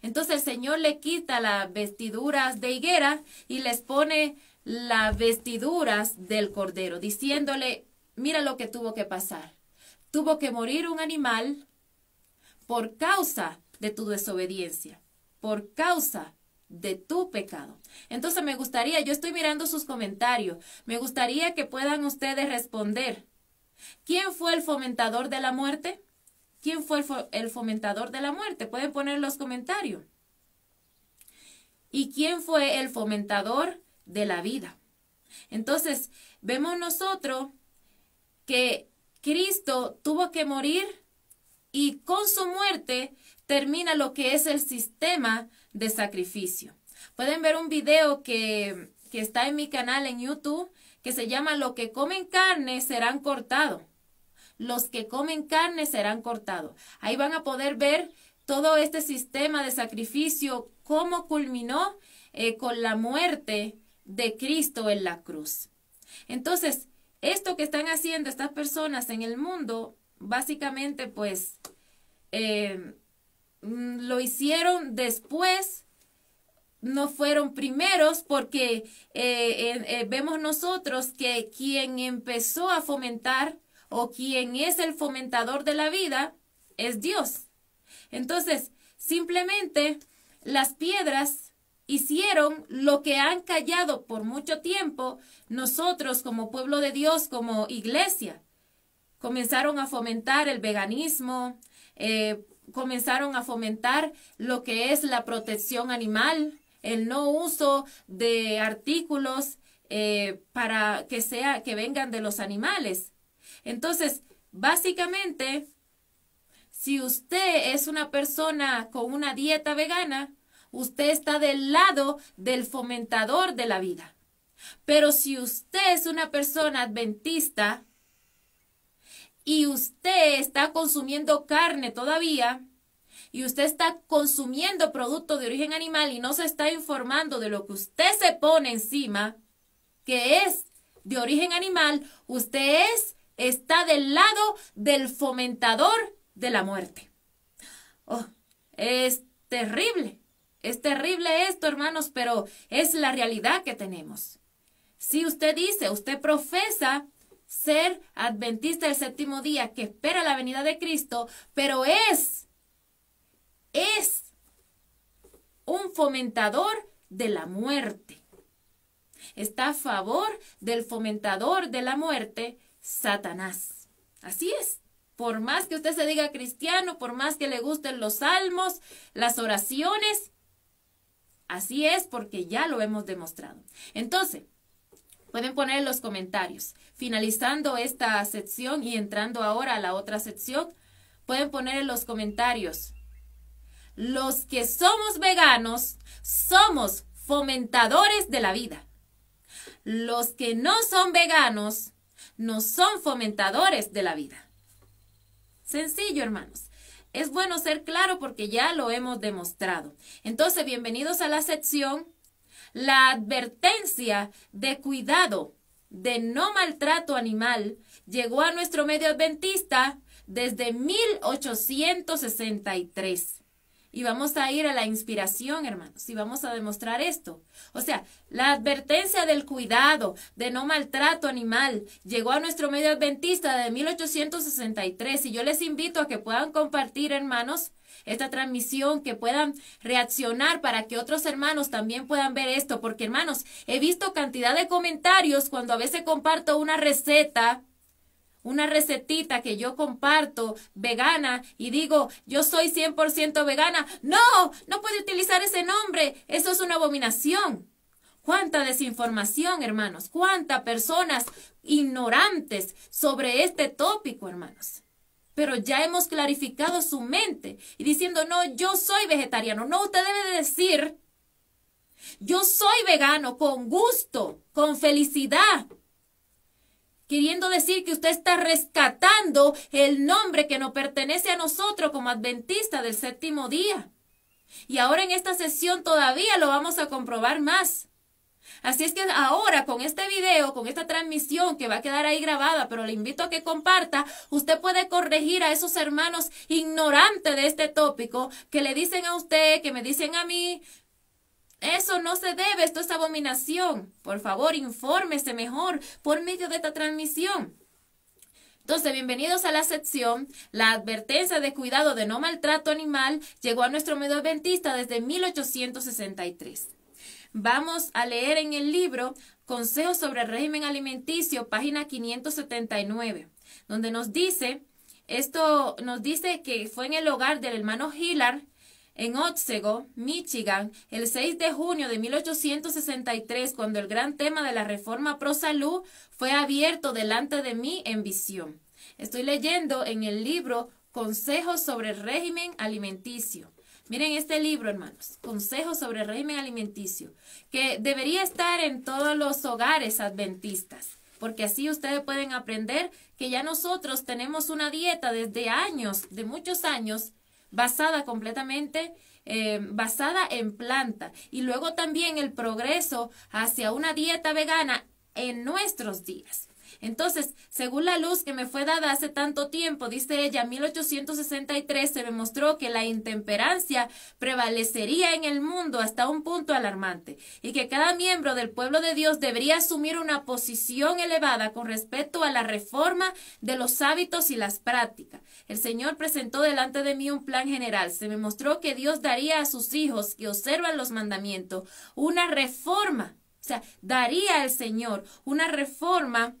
Entonces el Señor le quita las vestiduras de higuera y les pone las vestiduras del Cordero, diciéndole, mira lo que tuvo que pasar. Tuvo que morir un animal por causa de tu desobediencia, por causa de tu pecado. Entonces me gustaría, yo estoy mirando sus comentarios, me gustaría que puedan ustedes responder. ¿Quién fue el fomentador de la muerte? ¿Quién fue el, fomentador de la muerte? Pueden poner los comentarios. ¿Y quién fue el fomentador de la vida? Entonces, vemos nosotros que Cristo tuvo que morir y con su muerte termina lo que es el sistema de sacrificio. Pueden ver un video que, está en mi canal en YouTube que se llama lo que comen carne serán cortados. Los que comen carne serán cortados. Ahí van a poder ver todo este sistema de sacrificio, cómo culminó eh, con la muerte de Cristo en la cruz. Entonces, esto que están haciendo estas personas en el mundo, básicamente, pues, eh, Mm, lo hicieron después, no fueron primeros porque eh, eh, vemos nosotros que quien empezó a fomentar o quien es el fomentador de la vida es Dios. Entonces, simplemente las piedras hicieron lo que han callado por mucho tiempo nosotros como pueblo de Dios, como iglesia. Comenzaron a fomentar el veganismo, eh, comenzaron a fomentar lo que es la protección animal, el no uso de artículos eh, para que sea que vengan de los animales. Entonces, básicamente, si usted es una persona con una dieta vegana, usted está del lado del fomentador de la vida. Pero si usted es una persona adventista, y usted está consumiendo carne todavía y usted está consumiendo producto de origen animal y no se está informando de lo que usted se pone encima, que es de origen animal, usted es, está del lado del fomentador de la muerte. Oh, es terrible, es terrible esto, hermanos, pero es la realidad que tenemos. Si usted dice, usted profesa ser adventista del séptimo día que espera la venida de Cristo, pero es, es un fomentador de la muerte. Está a favor del fomentador de la muerte, Satanás. Así es. Por más que usted se diga cristiano, por más que le gusten los salmos, las oraciones, así es porque ya lo hemos demostrado. Entonces, Pueden poner en los comentarios. Finalizando esta sección y entrando ahora a la otra sección, pueden poner en los comentarios. Los que somos veganos somos fomentadores de la vida. Los que no son veganos no son fomentadores de la vida. Sencillo, hermanos. Es bueno ser claro porque ya lo hemos demostrado. Entonces, bienvenidos a la sección la advertencia de cuidado de no maltrato animal llegó a nuestro medio adventista desde 1863. Y vamos a ir a la inspiración, hermanos, y vamos a demostrar esto. O sea, la advertencia del cuidado, de no maltrato animal, llegó a nuestro medio adventista de 1863. Y yo les invito a que puedan compartir, hermanos, esta transmisión, que puedan reaccionar para que otros hermanos también puedan ver esto, porque hermanos, he visto cantidad de comentarios cuando a veces comparto una receta una recetita que yo comparto vegana y digo, yo soy 100% vegana. No, no puede utilizar ese nombre. Eso es una abominación. Cuánta desinformación, hermanos. Cuántas personas ignorantes sobre este tópico, hermanos. Pero ya hemos clarificado su mente y diciendo, no, yo soy vegetariano. No, usted debe decir, yo soy vegano con gusto, con felicidad. Queriendo decir que usted está rescatando el nombre que nos pertenece a nosotros como adventista del séptimo día. Y ahora en esta sesión todavía lo vamos a comprobar más. Así es que ahora con este video, con esta transmisión que va a quedar ahí grabada, pero le invito a que comparta, usted puede corregir a esos hermanos ignorantes de este tópico que le dicen a usted, que me dicen a mí, eso no se debe, esto es abominación. Por favor, infórmese mejor por medio de esta transmisión. Entonces, bienvenidos a la sección. La advertencia de cuidado de no maltrato animal llegó a nuestro medio adventista desde 1863. Vamos a leer en el libro Consejos sobre el régimen alimenticio, página 579, donde nos dice, esto nos dice que fue en el hogar del hermano Hillard en Otsego, Michigan, el 6 de junio de 1863, cuando el gran tema de la reforma pro salud fue abierto delante de mí en visión. Estoy leyendo en el libro Consejos sobre el régimen alimenticio. Miren este libro, hermanos, Consejos sobre el régimen alimenticio, que debería estar en todos los hogares adventistas, porque así ustedes pueden aprender que ya nosotros tenemos una dieta desde años, de muchos años, basada completamente eh, basada en planta y luego también el progreso hacia una dieta vegana en nuestros días. Entonces, según la luz que me fue dada hace tanto tiempo, dice ella, 1863 se me mostró que la intemperancia prevalecería en el mundo hasta un punto alarmante y que cada miembro del pueblo de Dios debería asumir una posición elevada con respecto a la reforma de los hábitos y las prácticas. El Señor presentó delante de mí un plan general. Se me mostró que Dios daría a sus hijos que observan los mandamientos una reforma. O sea, daría al Señor una reforma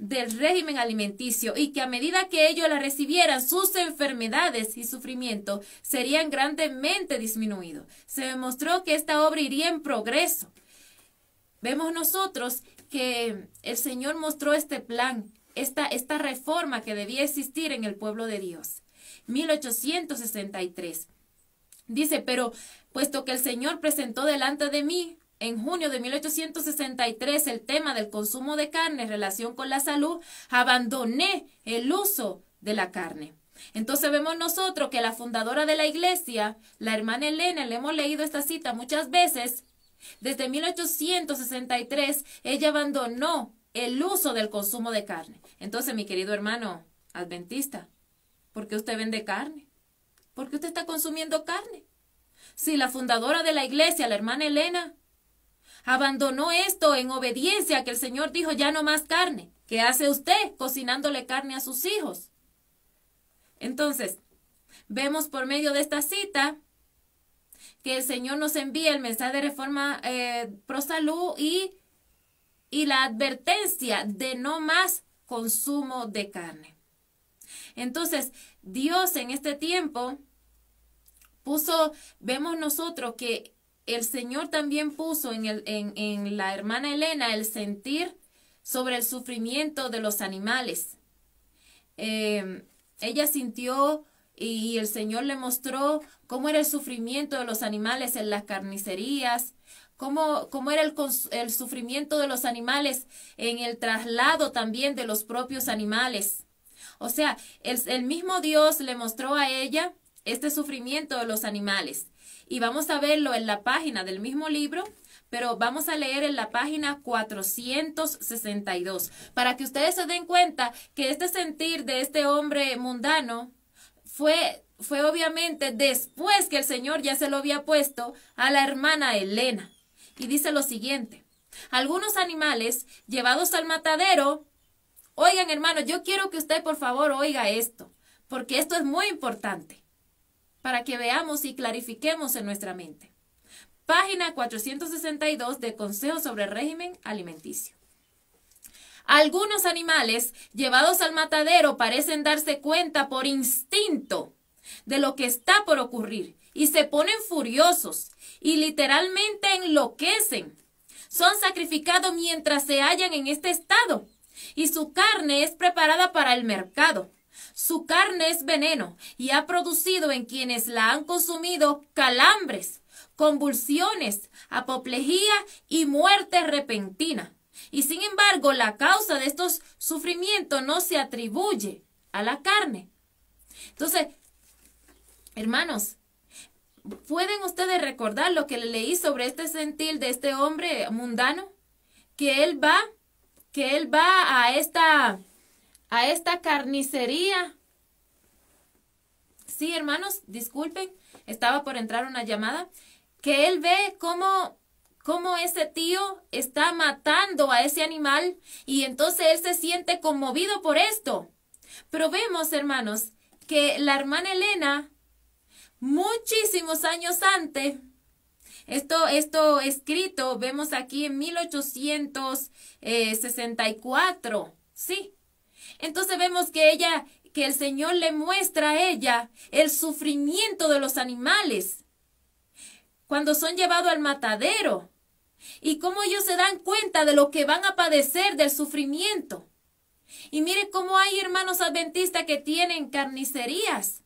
del régimen alimenticio y que a medida que ellos la recibieran, sus enfermedades y sufrimiento serían grandemente disminuidos. Se demostró que esta obra iría en progreso. Vemos nosotros que el Señor mostró este plan, esta, esta reforma que debía existir en el pueblo de Dios. 1863. Dice, pero puesto que el Señor presentó delante de mí en junio de 1863 el tema del consumo de carne en relación con la salud, abandoné el uso de la carne. Entonces vemos nosotros que la fundadora de la iglesia, la hermana Elena, le hemos leído esta cita muchas veces, desde 1863 ella abandonó el uso del consumo de carne. Entonces, mi querido hermano adventista, ¿por qué usted vende carne? ¿Por qué usted está consumiendo carne? Si la fundadora de la iglesia, la hermana Elena, abandonó esto en obediencia que el Señor dijo ya no más carne. ¿Qué hace usted cocinándole carne a sus hijos? Entonces, vemos por medio de esta cita que el Señor nos envía el mensaje de reforma eh, pro salud y, y la advertencia de no más consumo de carne. Entonces, Dios en este tiempo puso, vemos nosotros que el Señor también puso en, el, en, la hermana Elena el sentir sobre el sufrimiento de los animales. Em, ella sintió y el Señor le mostró cómo era el sufrimiento de los animales en las carnicerías, cómo, era el, sufrimiento de los animales en el traslado también de los propios animales. O sea, el, el mismo Dios le mostró a ella este sufrimiento de los animales y vamos a verlo en la página del mismo libro, pero vamos a leer en la página 462 para que ustedes se den cuenta que este sentir de este hombre mundano fue fue obviamente después que el Señor ya se lo había puesto a la hermana Elena. Y dice lo siguiente, algunos animales llevados al matadero, oigan hermano, yo quiero que usted por favor oiga esto, porque esto es muy importante para que veamos y clarifiquemos en nuestra mente. Página 462 de Consejo sobre Régimen Alimenticio. Algunos animales llevados al matadero parecen darse cuenta por instinto de lo que está por ocurrir y se ponen furiosos y literalmente enloquecen. Son sacrificados mientras se hallan en este estado y su carne es preparada para el mercado. Su carne es veneno y ha producido en quienes la han consumido calambres, convulsiones, apoplejía y muerte repentina. Y sin embargo, la causa de estos sufrimientos no se atribuye a la carne. Entonces, hermanos, ¿pueden ustedes recordar lo que leí sobre este sentir de este hombre mundano? Que él va, que él va a esta a esta carnicería. Sí, hermanos, disculpen, estaba por entrar una llamada, que él ve cómo, ese tío está matando a ese animal y entonces él se siente conmovido por esto. Pero vemos, hermanos, que la hermana Elena, muchísimos años antes, esto, esto escrito, vemos aquí en 1864, eh, sí, entonces vemos que ella, que el Señor le muestra a ella el sufrimiento de los animales cuando son llevados al matadero y cómo ellos se dan cuenta de lo que van a padecer del sufrimiento. Y mire cómo hay hermanos adventistas que tienen carnicerías.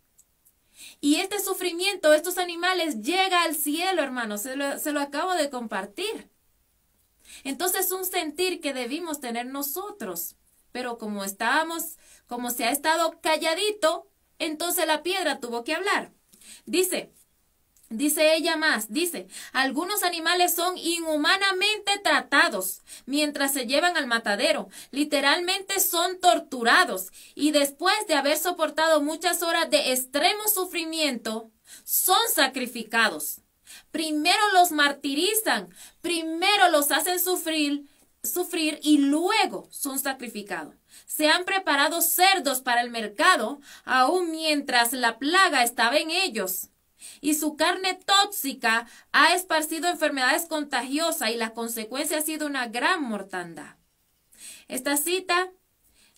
Y este sufrimiento, estos animales, llega al cielo, hermanos. Se lo, se lo acabo de compartir. Entonces, un sentir que debimos tener nosotros. Pero como estábamos, como se ha estado calladito, entonces la piedra tuvo que hablar. Dice, Dice ella más, dice, algunos animales son inhumanamente tratados mientras se llevan al matadero, literalmente son torturados y después de haber soportado muchas horas de extremo sufrimiento, son sacrificados. Primero los martirizan, primero los hacen sufrir, sufrir y luego son sacrificados. Se han preparado cerdos para el mercado, aún mientras la plaga estaba en ellos. Y su carne tóxica ha esparcido enfermedades contagiosas y la consecuencia ha sido una gran mortandad. Esta cita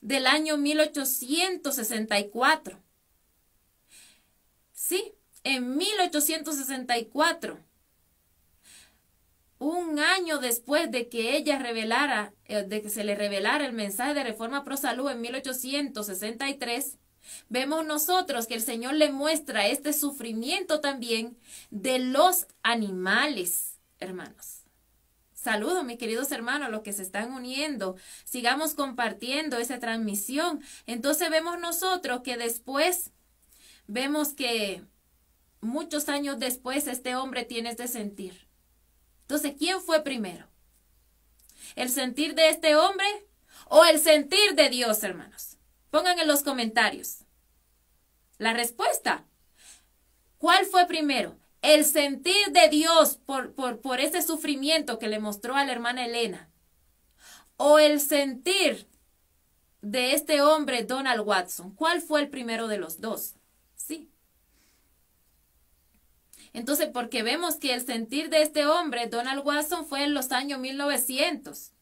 del año 1864. Sí, en 1864 un año después de que ella revelara, eh, de que se le revelara el mensaje de reforma pro salud en 1863, vemos nosotros que el Señor le muestra este sufrimiento también de los animales, hermanos. Saludos, mis queridos hermanos, los que se están uniendo. Sigamos compartiendo esa transmisión. Entonces vemos nosotros que después, vemos que muchos años después este hombre tiene este sentir. Entonces, ¿quién fue primero? ¿El sentir de este hombre o el sentir de Dios, hermanos? Pongan en los comentarios la respuesta. ¿Cuál fue primero? El sentir de Dios por, por ese sufrimiento que le mostró a la hermana Elena. O el sentir de este hombre, Donald Watson. ¿Cuál fue el primero de los dos? Entonces, porque vemos que el sentir de este hombre, Donald Watson, fue en los años 1900,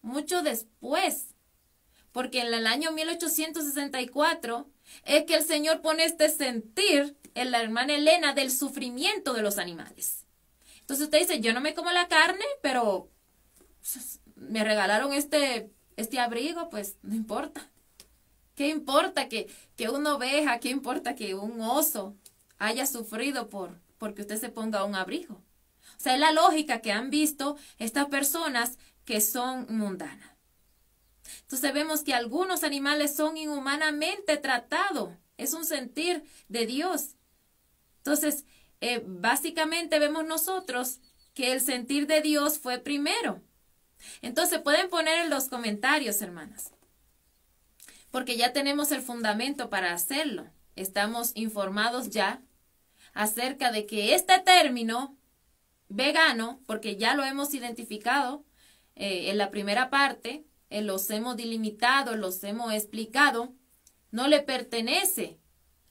mucho después, porque en el año 1864 es que el Señor pone este sentir en la hermana Elena del sufrimiento de los animales. Entonces usted dice, yo no me como la carne, pero pues, me regalaron este, este abrigo, pues no importa. ¿Qué importa que, que una oveja, qué importa que un oso haya sufrido por, porque usted se ponga un abrigo. O sea, es la lógica que han visto estas personas que son mundanas. Entonces vemos que algunos animales son inhumanamente tratados. Es un sentir de Dios. Entonces, eh, básicamente vemos nosotros que el sentir de Dios fue primero. Entonces pueden poner en los comentarios, hermanas, porque ya tenemos el fundamento para hacerlo. Estamos informados ya acerca de que este término vegano, porque ya lo hemos identificado eh, en la primera parte, eh, los hemos delimitado, los hemos explicado, no le pertenece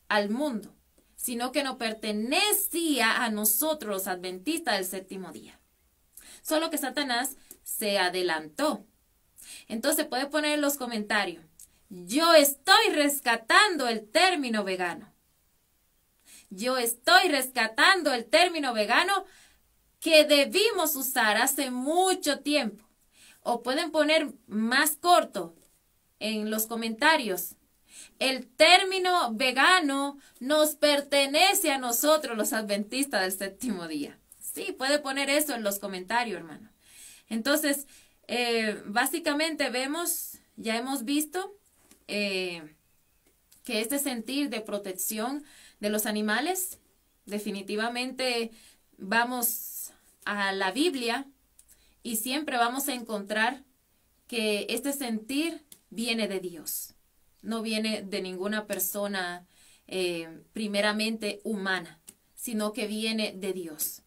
al mundo, sino que no pertenecía a nosotros, los adventistas del séptimo día. Solo que Satanás se adelantó. Entonces puede poner en los comentarios, yo estoy rescatando el término vegano. Yo estoy rescatando el término vegano que debimos usar hace mucho tiempo. O pueden poner más corto en los comentarios. El término vegano nos pertenece a nosotros los adventistas del séptimo día. Sí, puede poner eso en los comentarios, hermano. Entonces, eh, básicamente vemos, ya hemos visto eh, que este sentir de protección de los animales, definitivamente vamos a la Biblia y siempre vamos a encontrar que este sentir viene de Dios, no viene de ninguna persona eh, primeramente humana, sino que viene de Dios.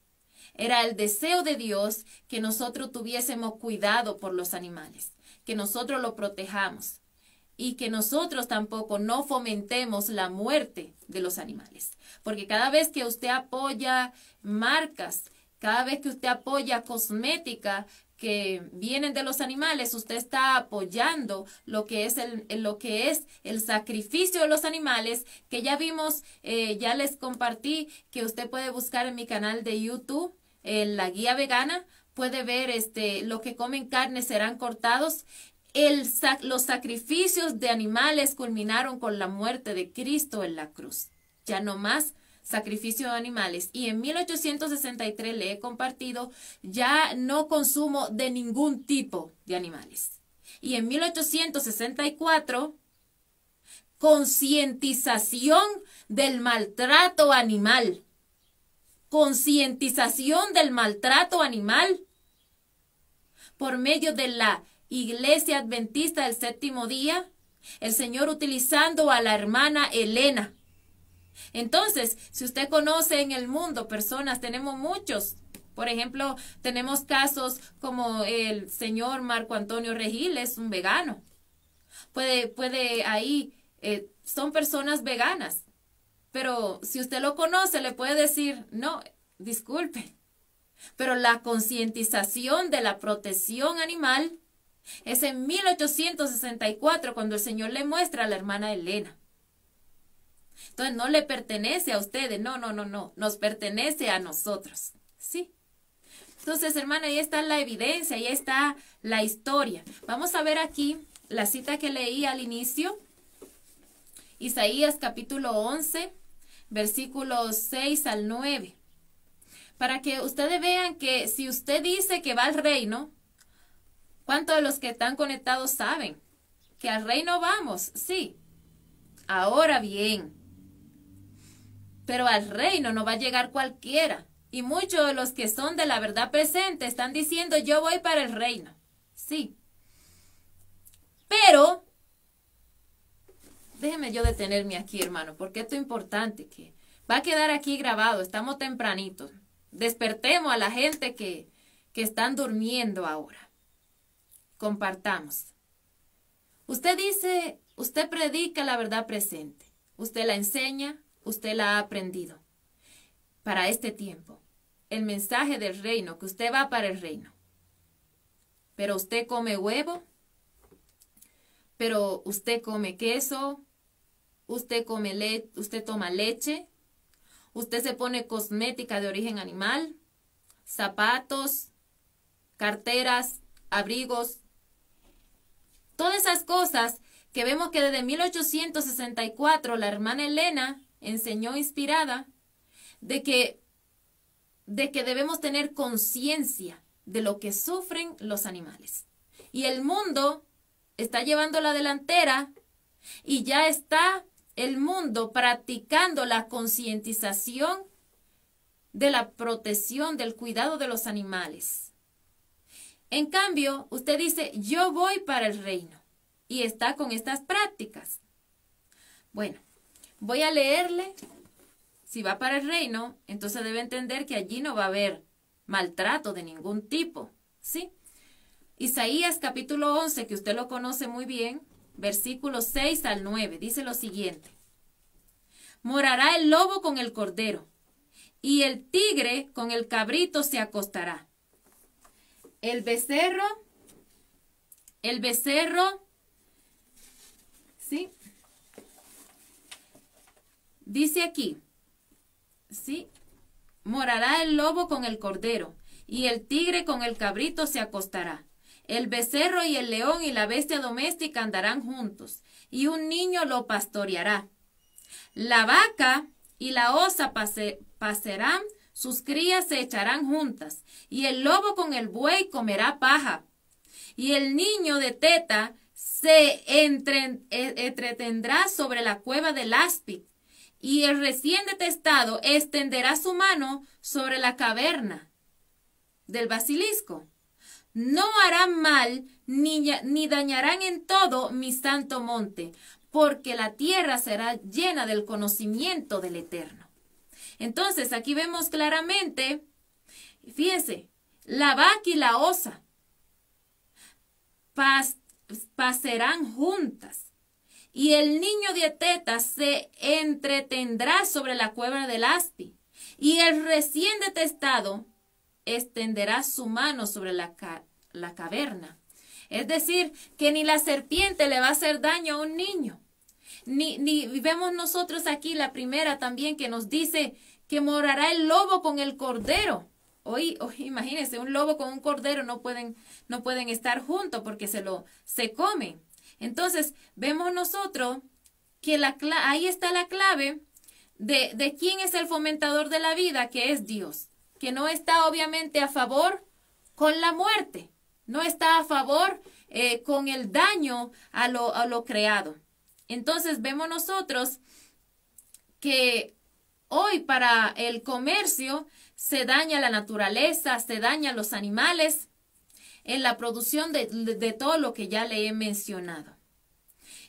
Era el deseo de Dios que nosotros tuviésemos cuidado por los animales, que nosotros los protejamos, y que nosotros tampoco no fomentemos la muerte de los animales. Porque cada vez que usted apoya marcas, cada vez que usted apoya cosmética que vienen de los animales, usted está apoyando lo que es el, lo que es el sacrificio de los animales, que ya vimos, eh, ya les compartí que usted puede buscar en mi canal de YouTube, eh, la guía vegana, puede ver este, lo que comen carne serán cortados los sacrificios de animales culminaron con la muerte de Cristo en la cruz. Ya no más sacrificio de animales. Y en 1863 le he compartido, ya no consumo de ningún tipo de animales. Y en 1864, concientización del maltrato animal. Concientización del maltrato animal por medio de la Iglesia Adventista del Séptimo Día, el Señor utilizando a la hermana Elena. Entonces, si usted conoce en el mundo personas, tenemos muchos. Por ejemplo, tenemos casos como el señor Marco Antonio Regil, es un vegano. Puede, puede ahí, eh, son personas veganas. Pero si usted lo conoce, le puede decir, no, disculpe. Pero la concientización de la protección animal es en 1864 cuando el Señor le muestra a la hermana Elena. Entonces no le pertenece a ustedes, no, no, no, no, nos pertenece a nosotros. Sí. Entonces, hermana, ahí está la evidencia, ahí está la historia. Vamos a ver aquí la cita que leí al inicio. Isaías capítulo 11, versículos 6 al 9. Para que ustedes vean que si usted dice que va al reino, ¿Cuántos de los que están conectados saben que al reino vamos? Sí. Ahora bien, pero al reino no va a llegar cualquiera. Y muchos de los que son de la verdad presente están diciendo, yo voy para el reino. Sí. Pero, déjeme yo detenerme aquí, hermano, porque esto es importante, que va a quedar aquí grabado, estamos tempranitos. Despertemos a la gente que, que están durmiendo ahora compartamos. Usted dice, usted predica la verdad presente, usted la enseña, usted la ha aprendido. Para este tiempo, el mensaje del reino, que usted va para el reino. Pero usted come huevo, pero usted come queso, usted come le usted toma leche, usted se pone cosmética de origen animal, zapatos, carteras, abrigos, Todas esas cosas que vemos que desde 1864 la hermana Elena enseñó inspirada de que, de que debemos tener conciencia de lo que sufren los animales. Y el mundo está llevando la delantera y ya está el mundo practicando la concientización de la protección, del cuidado de los animales. En cambio, usted dice, yo voy para el reino y está con estas prácticas. Bueno, voy a leerle. Si va para el reino, entonces debe entender que allí no va a haber maltrato de ningún tipo, ¿sí? Isaías capítulo 11, que usted lo conoce muy bien, versículos 6 al 9, dice lo siguiente. Morará el lobo con el cordero, y el tigre con el cabrito se acostará el becerro, el becerro, ¿sí? Dice aquí, ¿sí? Morará el lobo con el cordero, y el tigre con el cabrito se acostará. El becerro y el león y la bestia doméstica andarán juntos, y un niño lo pastoreará. La vaca y la osa pase, juntos sus crías se echarán juntas, y el lobo con el buey comerá paja, y el niño de teta se e, entretendrá sobre la cueva del áspid, y el recién detestado extenderá su mano sobre la caverna del basilisco. No harán mal ni dañarán en todo mi santo monte, porque la tierra será llena del conocimiento del Eterno. Entonces, aquí vemos claramente, fíjese, la vaca y la osa pas, pasarán juntas y el niño dieteta se entretendrá sobre la cueva del aspi y el recién detestado extenderá su mano sobre la, la caverna. Es decir, que ni la serpiente le va a hacer daño a un niño. Ni, ni, vemos nosotros aquí la primera también que nos dice que morará el lobo con el cordero. Hoy, hoy, imagínense, un lobo con un cordero no pueden, no pueden estar juntos porque se lo se come. Entonces, vemos nosotros que la, ahí está la clave de, de quién es el fomentador de la vida, que es Dios, que no está obviamente a favor con la muerte, no está a favor eh, con el daño a lo, a lo creado. Entonces, vemos nosotros que Hoy para el comercio se daña la naturaleza, se daña los animales en la producción de, todo lo que ya le he mencionado.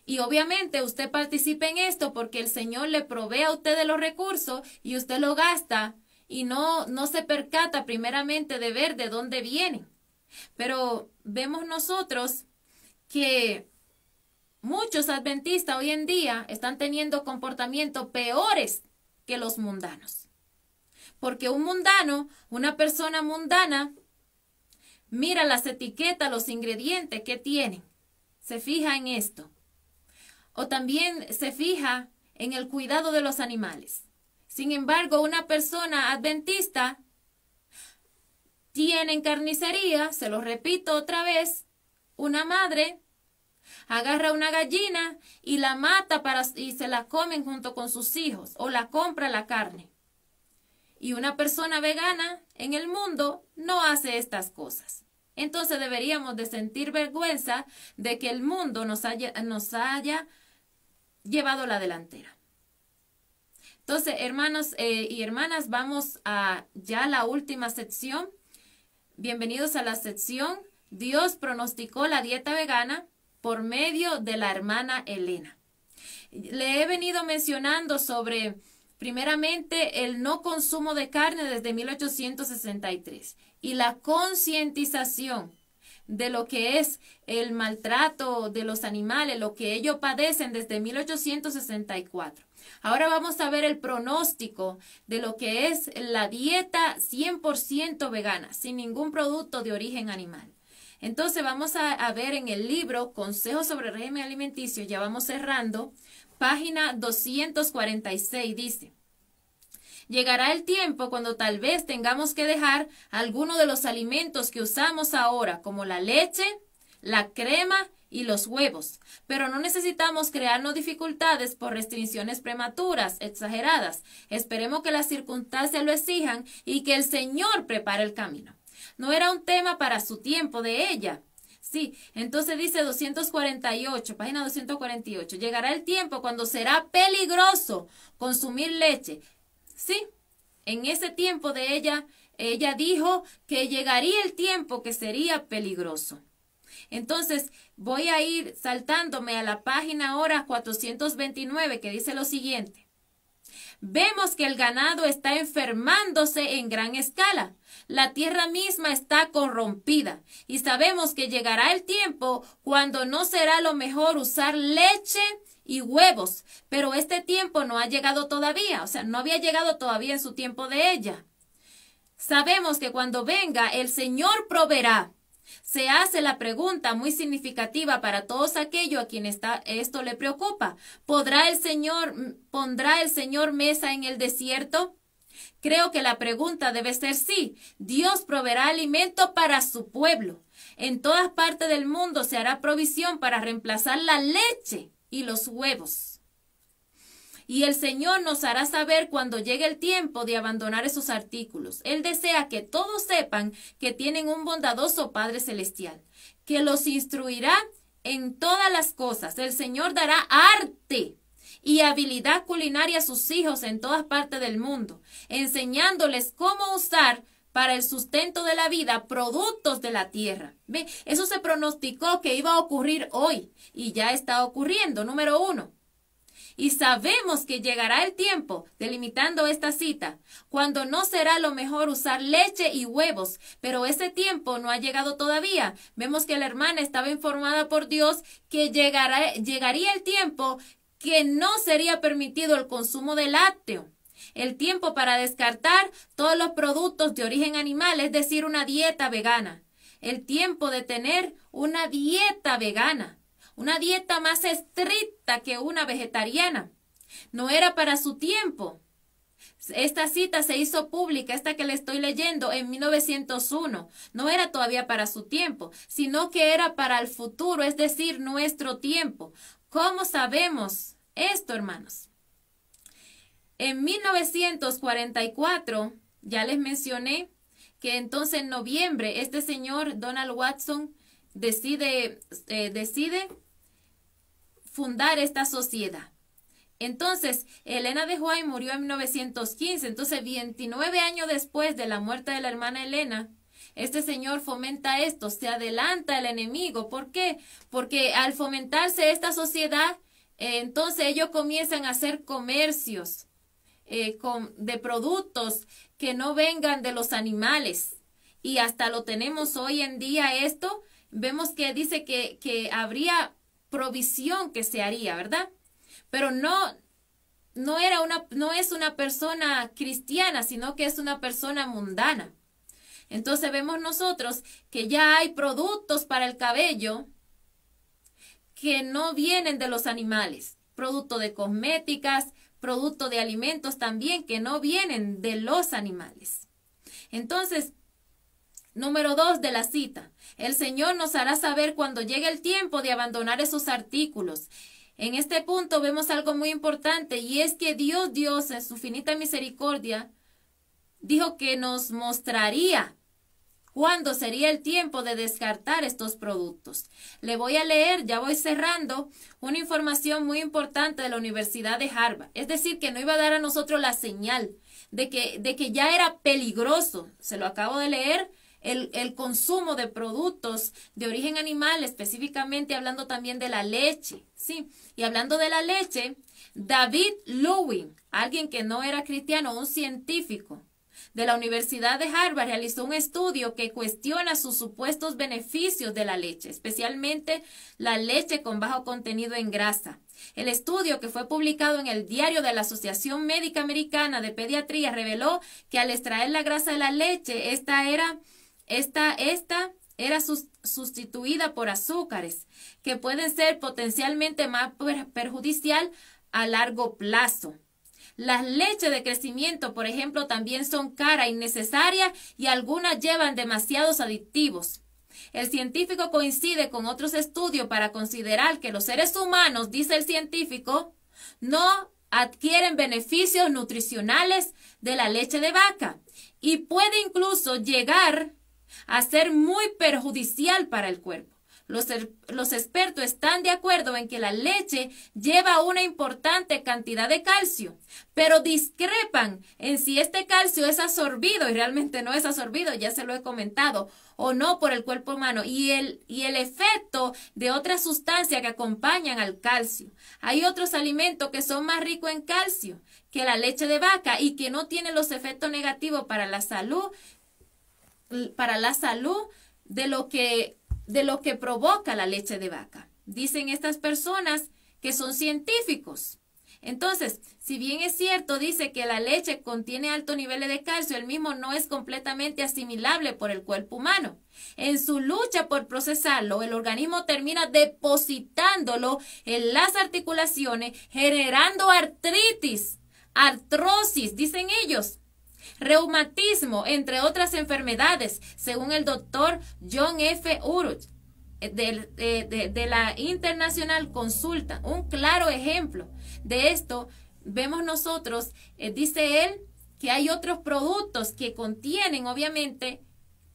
Y obviamente usted participe en esto porque el Señor le provee a usted de los recursos y usted lo gasta y no, no se percata primeramente de ver de dónde vienen. Pero vemos nosotros que muchos adventistas hoy en día están teniendo comportamientos peores que los mundanos. Porque un mundano, una persona mundana, mira las etiquetas, los ingredientes que tienen. Se fija en esto. O también se fija en el cuidado de los animales. Sin embargo, una persona adventista tiene carnicería, se lo repito otra vez, una madre agarra una gallina y la mata para, y se la comen junto con sus hijos o la compra la carne. Y una persona vegana en el mundo no hace estas cosas. Entonces deberíamos de sentir vergüenza de que el mundo nos haya, nos haya llevado la delantera. Entonces, hermanos eh, y hermanas, vamos a ya la última sección. Bienvenidos a la sección Dios pronosticó la dieta vegana por medio de la hermana Elena. Le he venido mencionando sobre, primeramente, el no consumo de carne desde 1863 y la concientización de lo que es el maltrato de los animales, lo que ellos padecen desde 1864. Ahora vamos a ver el pronóstico de lo que es la dieta 100% vegana, sin ningún producto de origen animal. Entonces vamos a, ver en el libro Consejos sobre régimen alimenticio, ya vamos cerrando, página 246 dice. Llegará el tiempo cuando tal vez tengamos que dejar algunos de los alimentos que usamos ahora, como la leche, la crema y los huevos, pero no necesitamos crearnos dificultades por restricciones prematuras, exageradas. Esperemos que las circunstancias lo exijan y que el Señor prepare el camino. No era un tema para su tiempo de ella. Sí, entonces dice 248, página 248, llegará el tiempo cuando será peligroso consumir leche. Sí, en ese tiempo de ella, ella dijo que llegaría el tiempo que sería peligroso. Entonces, voy a ir saltándome a la página ahora 429 que dice lo siguiente. Vemos que el ganado está enfermándose en gran escala. La tierra misma está corrompida y sabemos que llegará el tiempo cuando no será lo mejor usar leche y huevos, pero este tiempo no ha llegado todavía, o sea, no había llegado todavía en su tiempo de ella. Sabemos que cuando venga el Señor proveerá se hace la pregunta muy significativa para todos aquellos a quienes esto le preocupa. ¿Podrá el Señor, pondrá el Señor mesa en el desierto? Creo que la pregunta debe ser sí. Dios proveerá alimento para su pueblo. En todas partes del mundo se hará provisión para reemplazar la leche y los huevos y el Señor nos hará saber cuando llegue el tiempo de abandonar esos artículos. Él desea que todos sepan que tienen un bondadoso Padre Celestial, que los instruirá en todas las cosas. El Señor dará arte y habilidad culinaria a sus hijos en todas partes del mundo, enseñándoles cómo usar para el sustento de la vida productos de la tierra. ¿Ve? Eso se pronosticó que iba a ocurrir hoy y ya está ocurriendo. Número uno, y sabemos que llegará el tiempo, delimitando esta cita, cuando no será lo mejor usar leche y huevos, pero ese tiempo no ha llegado todavía. Vemos que la hermana estaba informada por Dios que llegará, llegaría el tiempo que no sería permitido el consumo de lácteo. El tiempo para descartar todos los productos de origen animal, es decir, una dieta vegana. El tiempo de tener una dieta vegana una dieta más estricta que una vegetariana. No era para su tiempo. Esta cita se hizo pública, esta que le estoy leyendo, en 1901. No era todavía para su tiempo, sino que era para el futuro, es decir, nuestro tiempo. ¿Cómo sabemos esto, hermanos? En 1944, ya les mencioné que entonces en noviembre este señor Donald Watson decide, eh, decide fundar esta sociedad. Entonces, Elena de Huay murió en 1915, entonces 29 años después de la muerte de la hermana Elena, este señor fomenta esto, se adelanta el enemigo. ¿Por qué? Porque al fomentarse esta sociedad, eh, entonces ellos comienzan a hacer comercios eh, con, de productos que no vengan de los animales. Y hasta lo tenemos hoy en día esto. Vemos que dice que, que habría provisión que se haría, ¿verdad? Pero no, no, era una, no es una persona cristiana, sino que es una persona mundana. Entonces vemos nosotros que ya hay productos para el cabello que no vienen de los animales, producto de cosméticas, producto de alimentos también que no vienen de los animales. Entonces, número dos de la cita, el Señor nos hará saber cuando llegue el tiempo de abandonar esos artículos. En este punto vemos algo muy importante y es que Dios, Dios, en su finita misericordia, dijo que nos mostraría cuándo sería el tiempo de descartar estos productos. Le voy a leer, ya voy cerrando, una información muy importante de la Universidad de Harvard. Es decir, que no iba a dar a nosotros la señal de que, de que ya era peligroso. Se lo acabo de leer el, consumo de productos de origen animal, específicamente hablando también de la leche, ¿sí? Y hablando de la leche, David Lewin, alguien que no era cristiano, un científico, de la Universidad de Harvard realizó un estudio que cuestiona sus supuestos beneficios de la leche, especialmente la leche con bajo contenido en grasa. El estudio que fue publicado en el diario de la Asociación Médica Americana de Pediatría reveló que al extraer la grasa de la leche, esta era esta, era sustituida por azúcares, que pueden ser potencialmente más perjudicial a largo plazo. Las leches de crecimiento, por ejemplo, también son caras, innecesaria y algunas llevan demasiados aditivos. El científico coincide con otros estudios para considerar que los seres humanos, dice el científico, no adquieren beneficios nutricionales de la leche de vaca y puede incluso llegar a ser muy perjudicial para el cuerpo. Er, los, expertos están de acuerdo en que la leche lleva una importante cantidad de calcio, pero discrepan en si este calcio es absorbido y realmente no es absorbido, ya se lo he comentado, o no por el cuerpo humano y el, y el efecto de otras sustancias que acompañan al calcio. Hay otros alimentos que son más ricos en calcio que la leche de vaca y que no tienen los efectos negativos para la salud para la salud de lo que, de lo que provoca la leche de vaca. Dicen estas personas que son científicos. Entonces, si bien es cierto, dice que la leche contiene altos niveles de calcio, el mismo no es completamente asimilable por el cuerpo humano. En su lucha por procesarlo, el organismo termina depositándolo en las articulaciones, generando artritis, artrosis, dicen ellos, reumatismo, entre otras enfermedades, según el doctor John F. Uruch, eh, eh, De, la Internacional Consulta, un claro ejemplo de esto, vemos nosotros, eh, dice él, que hay otros productos que contienen, obviamente,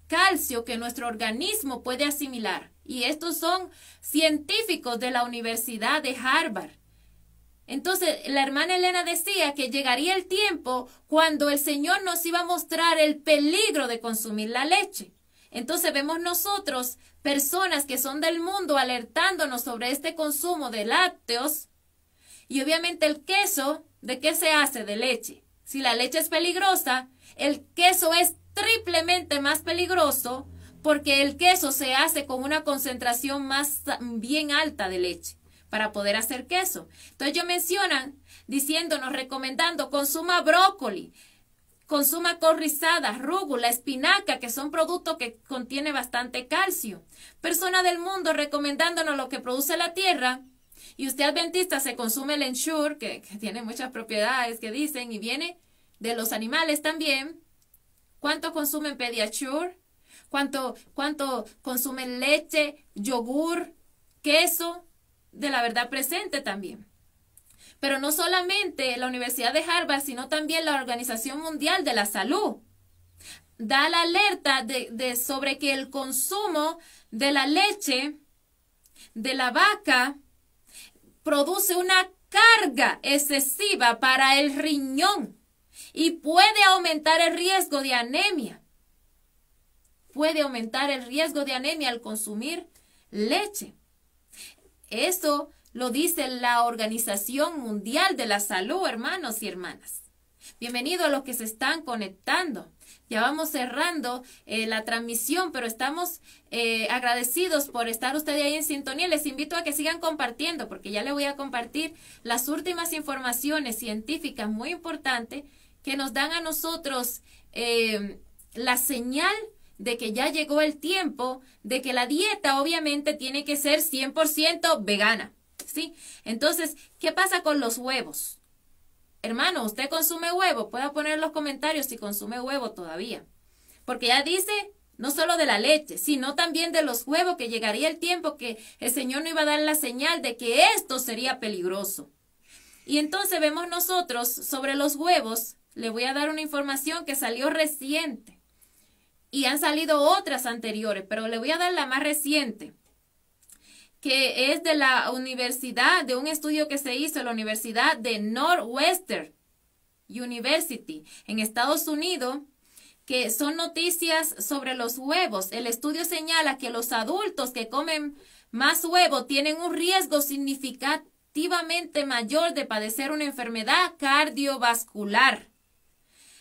calcio que nuestro organismo puede asimilar. Y estos son científicos de la Universidad de Harvard entonces, la hermana Elena decía que llegaría el tiempo cuando el Señor nos iba a mostrar el peligro de consumir la leche. Entonces vemos nosotros personas que son del mundo alertándonos sobre este consumo de lácteos y obviamente el queso, ¿de qué se hace? De leche. Si la leche es peligrosa, el queso es triplemente más peligroso porque el queso se hace con una concentración más bien alta de leche para poder hacer queso. Entonces ellos mencionan diciéndonos, recomendando, consuma brócoli, consuma corrizada... rizada, rúgula, espinaca, que son productos que contienen bastante calcio. persona del mundo recomendándonos lo que produce la tierra. Y usted adventista se consume el ensure, que, tiene muchas propiedades que dicen, y viene de los animales también. ¿Cuánto consumen pediature? ¿Cuánto, cuánto consumen leche, yogur, queso? de la verdad presente también. Pero no solamente la Universidad de Harvard, sino también la Organización Mundial de la Salud da la alerta sobre que el consumo de la leche de la vaca produce una carga excesiva para el riñón y puede aumentar el riesgo de anemia. Puede aumentar el riesgo de anemia al consumir leche. Eso lo dice la Organización Mundial de la Salud, hermanos y hermanas. Bienvenido a los que se están conectando. Ya vamos cerrando eh, la transmisión, pero estamos eh, agradecidos por estar ustedes ahí en sintonía. Les invito a que sigan compartiendo, porque ya les voy a compartir las últimas informaciones científicas muy importantes que nos dan a nosotros eh, la señal de que ya llegó el tiempo de que la dieta obviamente tiene que ser 100% vegana. ¿Sí? Entonces, ¿qué pasa con los huevos? Hermano, ¿usted consume huevo? Pueda poner en los comentarios si consume huevo todavía. Porque ya dice, no solo de la leche, sino también de los huevos, que llegaría el tiempo que el Señor no iba a dar la señal de que esto sería peligroso. Y entonces vemos nosotros sobre los huevos, le voy a dar una información que salió reciente y han salido otras anteriores, pero le voy a dar la más reciente, que es de la universidad, de un estudio que se hizo en la Universidad de Northwestern University en Estados Unidos, que son noticias sobre los huevos. El estudio señala que los adultos que comen más huevo tienen un riesgo significativamente mayor de padecer una enfermedad cardiovascular.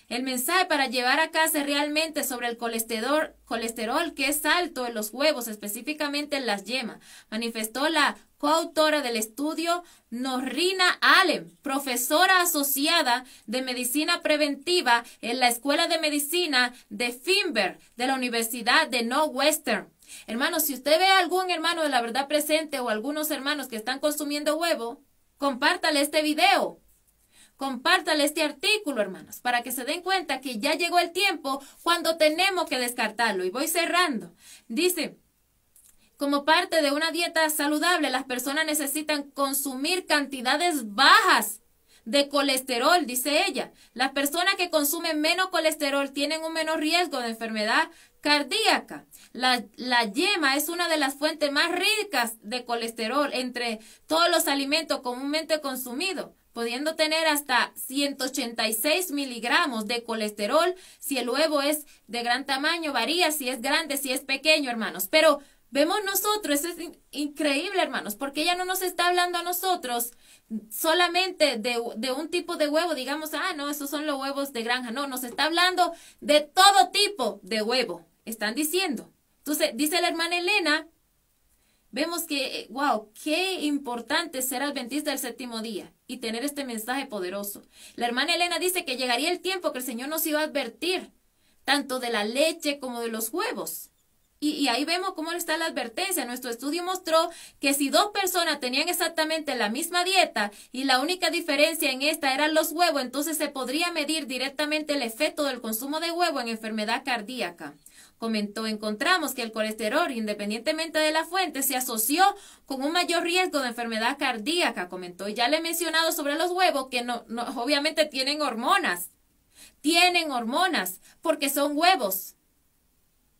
El mensaje para llevar a casa realmente sobre el colesterol, colesterol que es alto en los huevos, específicamente en las yemas, manifestó la coautora del estudio Norrina Allen, profesora asociada de medicina preventiva en la Escuela de Medicina de Finberg de la Universidad de Northwestern. Hermanos, si usted ve a algún hermano de la verdad presente o algunos hermanos que están consumiendo huevo, compártale este video. Compártale este artículo, hermanos, para que se den cuenta que ya llegó el tiempo cuando tenemos que descartarlo. Y voy cerrando. Dice, como parte de una dieta saludable, las personas necesitan consumir cantidades bajas de colesterol, dice ella. Las personas que consumen menos colesterol tienen un menor riesgo de enfermedad cardíaca. La, la, yema es una de las fuentes más ricas de colesterol entre todos los alimentos comúnmente consumidos pudiendo tener hasta 186 miligramos de colesterol. Si el huevo es de gran tamaño, varía si es grande, si es pequeño, hermanos. Pero vemos nosotros, eso es increíble, hermanos, porque ella no nos está hablando a nosotros solamente de, de, un tipo de huevo, digamos, ah, no, esos son los huevos de granja. No, nos está hablando de todo tipo de huevo, están diciendo. Entonces, dice la hermana Elena vemos que, wow, eh, qué importante ser adventista del séptimo día y tener este mensaje poderoso. La hermana Elena dice que llegaría el tiempo que el Señor nos iba a advertir, tanto de la leche como de los huevos. Y, ahí vemos cómo está la advertencia. Nuestro estudio mostró que si dos personas tenían exactamente la misma dieta y la única diferencia en esta eran los huevos, entonces se podría medir directamente el efecto del consumo de huevo en enfermedad cardíaca. Comentó, encontramos que el colesterol, independientemente de la fuente, se asoció con un mayor riesgo de enfermedad cardíaca, comentó. Y ya le he mencionado sobre los huevos que no, obviamente tienen hormonas. Tienen hormonas porque son huevos.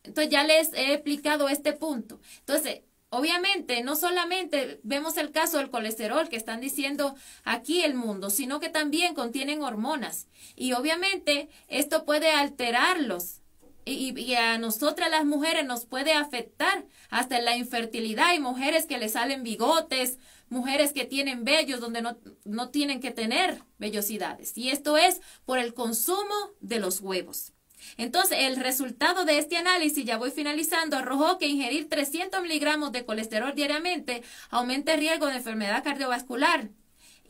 Entonces ya les he explicado este punto. Entonces, Obviamente, no solamente vemos el caso del colesterol que están diciendo aquí el mundo, sino que también contienen hormonas. Y obviamente esto puede alterarlos y, a nosotras las mujeres nos puede afectar hasta la infertilidad. Hay mujeres que le salen bigotes, mujeres que tienen vellos donde no, tienen que tener vellosidades. Y esto es por el consumo de los huevos. Entonces, el resultado de este análisis, ya voy finalizando, arrojó que ingerir 300 miligramos de colesterol diariamente aumenta el riesgo de enfermedad cardiovascular,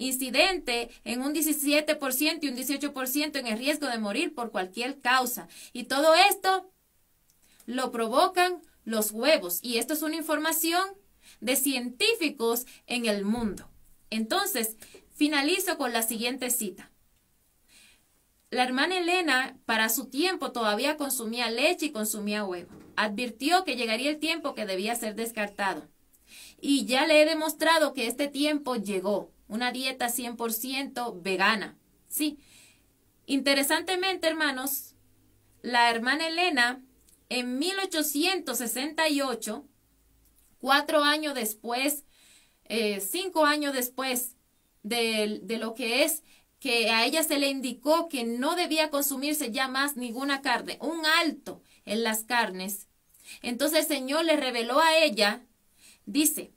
incidente en un 17% y un 18% en el riesgo de morir por cualquier causa. Y todo esto lo provocan los huevos. Y esto es una información de científicos en el mundo. Entonces, finalizo con la siguiente cita. La hermana Elena, para su tiempo, todavía consumía leche y consumía huevo. Advirtió que llegaría el tiempo que debía ser descartado. Y ya le he demostrado que este tiempo llegó una dieta 100% vegana. Sí. Interesantemente, hermanos, la hermana Elena, en 1868, cuatro años después, eh, cinco años después de lo que es que a ella se le indicó que no debía consumirse ya más ninguna carne, un alto en las carnes. Entonces el Señor le reveló a ella, dice,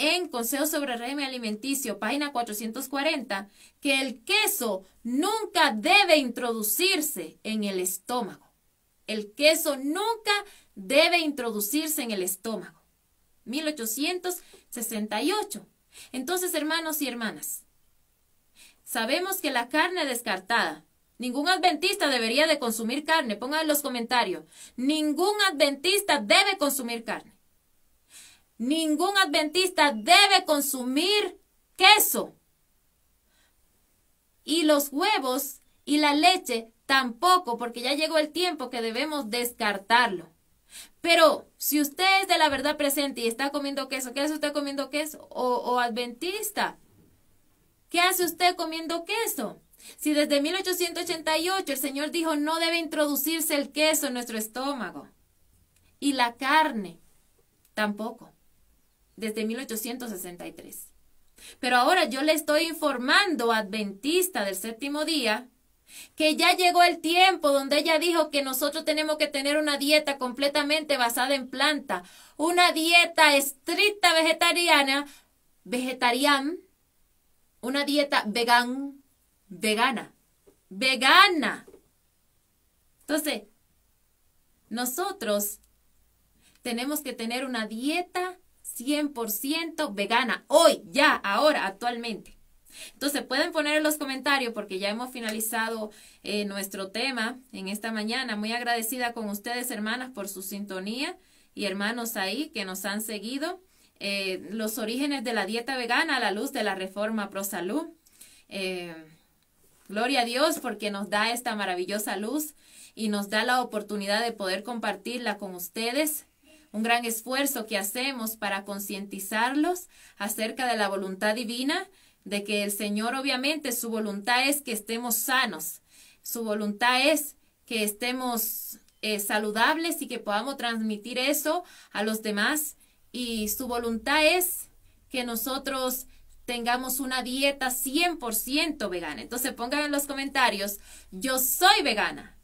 en Consejo sobre Régimen Alimenticio, página 440, que el queso nunca debe introducirse en el estómago. El queso nunca debe introducirse en el estómago. 1868. Entonces, hermanos y hermanas, sabemos que la carne descartada, ningún adventista debería de consumir carne, pongan en los comentarios, ningún adventista debe consumir carne. Ningún adventista debe consumir queso. Y los huevos y la leche tampoco, porque ya llegó el tiempo que debemos descartarlo. Pero si usted es de la verdad presente y está comiendo queso, ¿qué hace usted comiendo queso? O, adventista, ¿qué hace usted comiendo queso? Si desde 1888 el Señor dijo no debe introducirse el queso en nuestro estómago y la carne tampoco desde 1863. Pero ahora yo le estoy informando, adventista del séptimo día, que ya llegó el tiempo donde ella dijo que nosotros tenemos que tener una dieta completamente basada en planta, una dieta estricta vegetariana, vegetariana, una dieta vegan, vegana, vegana. Entonces, nosotros tenemos que tener una dieta 100% vegana, hoy, ya, ahora, actualmente. Entonces pueden poner en los comentarios porque ya hemos finalizado eh, nuestro tema en esta mañana. Muy agradecida con ustedes, hermanas, por su sintonía y hermanos ahí que nos han seguido. Eh, los orígenes de la dieta vegana a la luz de la reforma pro salud. Eh, gloria a Dios porque nos da esta maravillosa luz y nos da la oportunidad de poder compartirla con ustedes un gran esfuerzo que hacemos para concientizarlos acerca de la voluntad divina, de que el Señor obviamente su voluntad es que estemos sanos, su voluntad es que estemos eh, saludables y que podamos transmitir eso a los demás y su voluntad es que nosotros tengamos una dieta 100% vegana. Entonces pongan en los comentarios, yo soy vegana,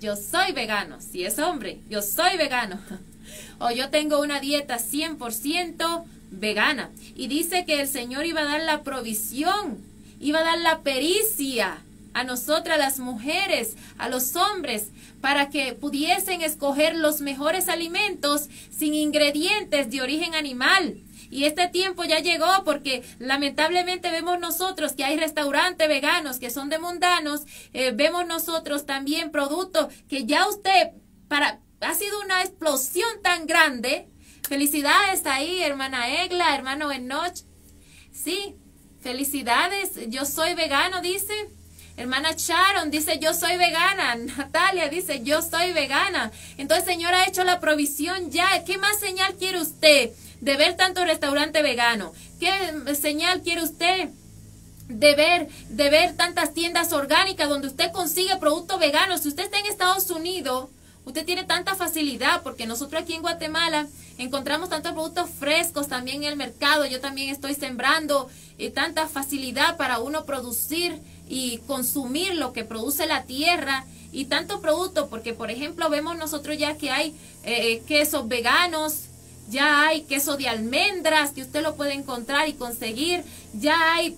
yo soy vegano, si es hombre, yo soy vegano. o yo tengo una dieta 100% vegana. Y dice que el Señor iba a dar la provisión, iba a dar la pericia a nosotras las mujeres, a los hombres, para que pudiesen escoger los mejores alimentos sin ingredientes de origen animal. Y este tiempo ya llegó porque lamentablemente vemos nosotros que hay restaurantes veganos que son de mundanos, eh, vemos nosotros también productos que ya usted para ha sido una explosión tan grande. Felicidades ahí, hermana Egla, hermano Enoch. Sí, felicidades. Yo soy vegano, dice. Hermana Sharon dice, yo soy vegana. Natalia dice, yo soy vegana. Entonces, señora, ha hecho la provisión ya. ¿Qué más señal quiere usted de ver tanto restaurante vegano? ¿Qué señal quiere usted? de ver, de ver tantas tiendas orgánicas donde usted consigue productos veganos. Si usted está en Estados Unidos, Usted tiene tanta facilidad porque nosotros aquí en Guatemala encontramos tantos productos frescos también en el mercado. Yo también estoy sembrando eh, tanta facilidad para uno producir y consumir lo que produce la tierra y tanto producto porque por ejemplo vemos nosotros ya que hay eh, eh, quesos veganos, ya hay queso de almendras que usted lo puede encontrar y conseguir, ya hay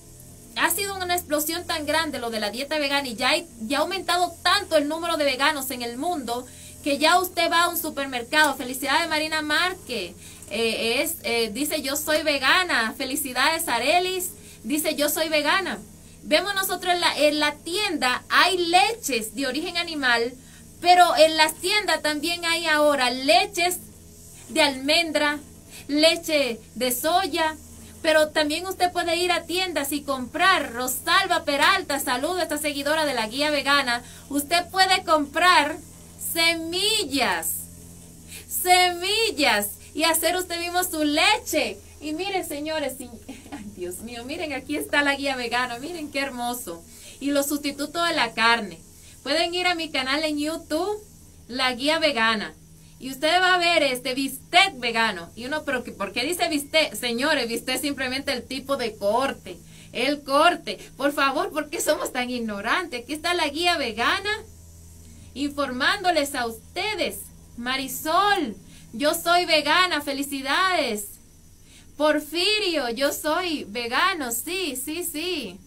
ha sido una explosión tan grande lo de la dieta vegana y ya, ya ha aumentado tanto el número de veganos en el mundo que ya usted va a un supermercado. Felicidades Marina Márquez. Eh, es, eh, dice yo soy vegana. Felicidades Arelis. Dice yo soy vegana. Vemos nosotros en la, tienda hay leches de origen animal, pero en la tienda también hay ahora leches de almendra, leche de soya, pero también usted puede ir a tiendas y comprar. Rosalba Peralta, saludo a esta seguidora de la guía vegana. Usted puede comprar semillas, semillas y hacer usted mismo su leche. Y miren, señores, Dios mío, miren, aquí está la guía vegana, miren qué hermoso. Y los sustitutos de la carne. Pueden ir a mi canal en YouTube, la guía vegana. Y usted va a ver este bistec vegano. Y uno, pero ¿por qué dice bistec? Señores, bistec simplemente el tipo de corte. El corte. Por favor, ¿por qué somos tan ignorantes? Aquí está la guía vegana informándoles a ustedes. Marisol, yo soy vegana, felicidades. Porfirio, yo soy vegano, sí, sí, sí.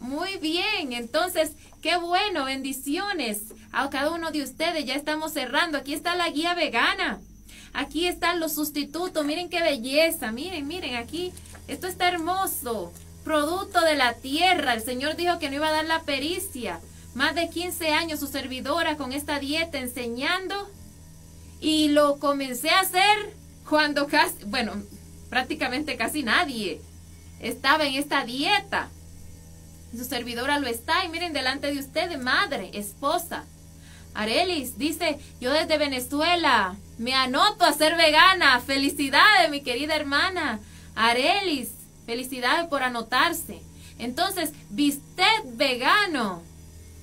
Muy bien, entonces, qué bueno, bendiciones a cada uno de ustedes. Ya estamos cerrando, aquí está la guía vegana. Aquí están los sustitutos, miren qué belleza, miren, miren, aquí, esto está hermoso. Producto de la tierra, el Señor dijo que no iba a dar la pericia. Más de 15 años su servidora con esta dieta enseñando y lo comencé a hacer cuando casi, bueno, prácticamente casi nadie estaba en esta dieta. Su servidora lo está y miren delante de ustedes, madre, esposa. Arelis dice, yo desde Venezuela me anoto a ser vegana. Felicidades, mi querida hermana. Arelis, felicidades por anotarse. Entonces, viste vegano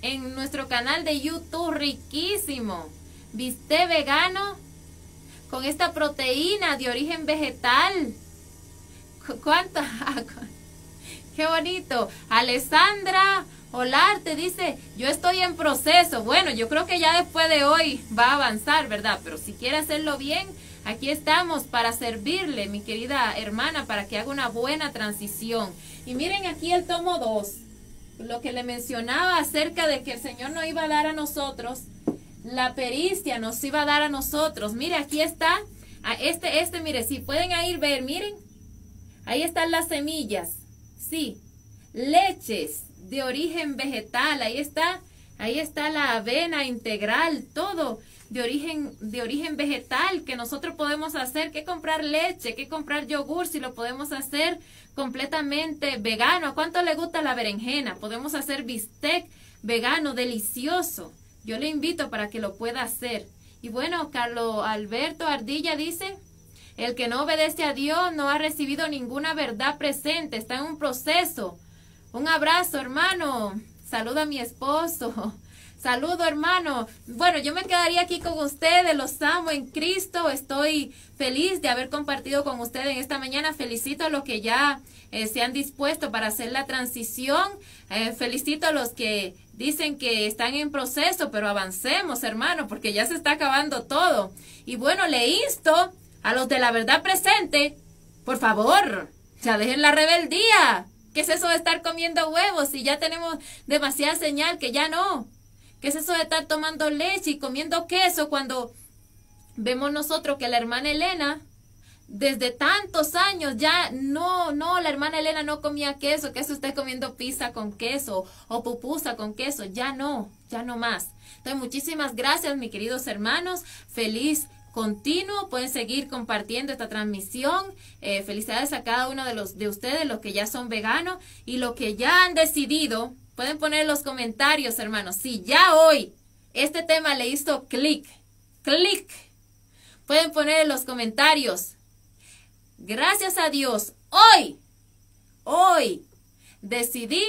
en nuestro canal de YouTube riquísimo. Viste vegano con esta proteína de origen vegetal. ¿Cuánto? Qué bonito. Alessandra te dice, yo estoy en proceso. Bueno, yo creo que ya después de hoy va a avanzar, ¿verdad? Pero si quiere hacerlo bien, aquí estamos para servirle, mi querida hermana, para que haga una buena transición. Y miren aquí el tomo 2 lo que le mencionaba acerca de que el Señor no iba a dar a nosotros, la pericia nos iba a dar a nosotros. Mire, aquí está, a este, este, mire, si pueden ir ver, miren, ahí están las semillas, sí, leches de origen vegetal, ahí está, ahí está la avena integral, todo, de origen, de origen vegetal que nosotros podemos hacer, que comprar leche, que comprar yogur, si lo podemos hacer completamente vegano. ¿Cuánto le gusta la berenjena? Podemos hacer bistec vegano, delicioso. Yo le invito para que lo pueda hacer. Y bueno, Carlos Alberto Ardilla dice, el que no obedece a Dios no ha recibido ninguna verdad presente, está en un proceso. Un abrazo, hermano. Saluda a mi esposo. Saludo, hermano. Bueno, yo me quedaría aquí con ustedes. Los amo en Cristo. Estoy feliz de haber compartido con ustedes en esta mañana. Felicito a los que ya eh, se han dispuesto para hacer la transición. Eh, felicito a los que dicen que están en proceso, pero avancemos, hermano, porque ya se está acabando todo. Y bueno, le insto a los de la verdad presente, por favor, ya dejen la rebeldía. ¿Qué es eso de estar comiendo huevos si ya tenemos demasiada señal que ya no? ¿Qué es eso de estar tomando leche y comiendo queso cuando vemos nosotros que la hermana Elena desde tantos años ya no, no, la hermana Elena no comía queso, que eso usted comiendo pizza con queso o pupusa con queso, ya no, ya no más. Entonces, muchísimas gracias, mis queridos hermanos, feliz continuo, pueden seguir compartiendo esta transmisión. Eh, felicidades a cada uno de los de ustedes, los que ya son veganos y los que ya han decidido Pueden poner en los comentarios, hermanos, si ya hoy este tema le hizo clic, clic. Pueden poner en los comentarios. Gracias a Dios, hoy, hoy, decidí,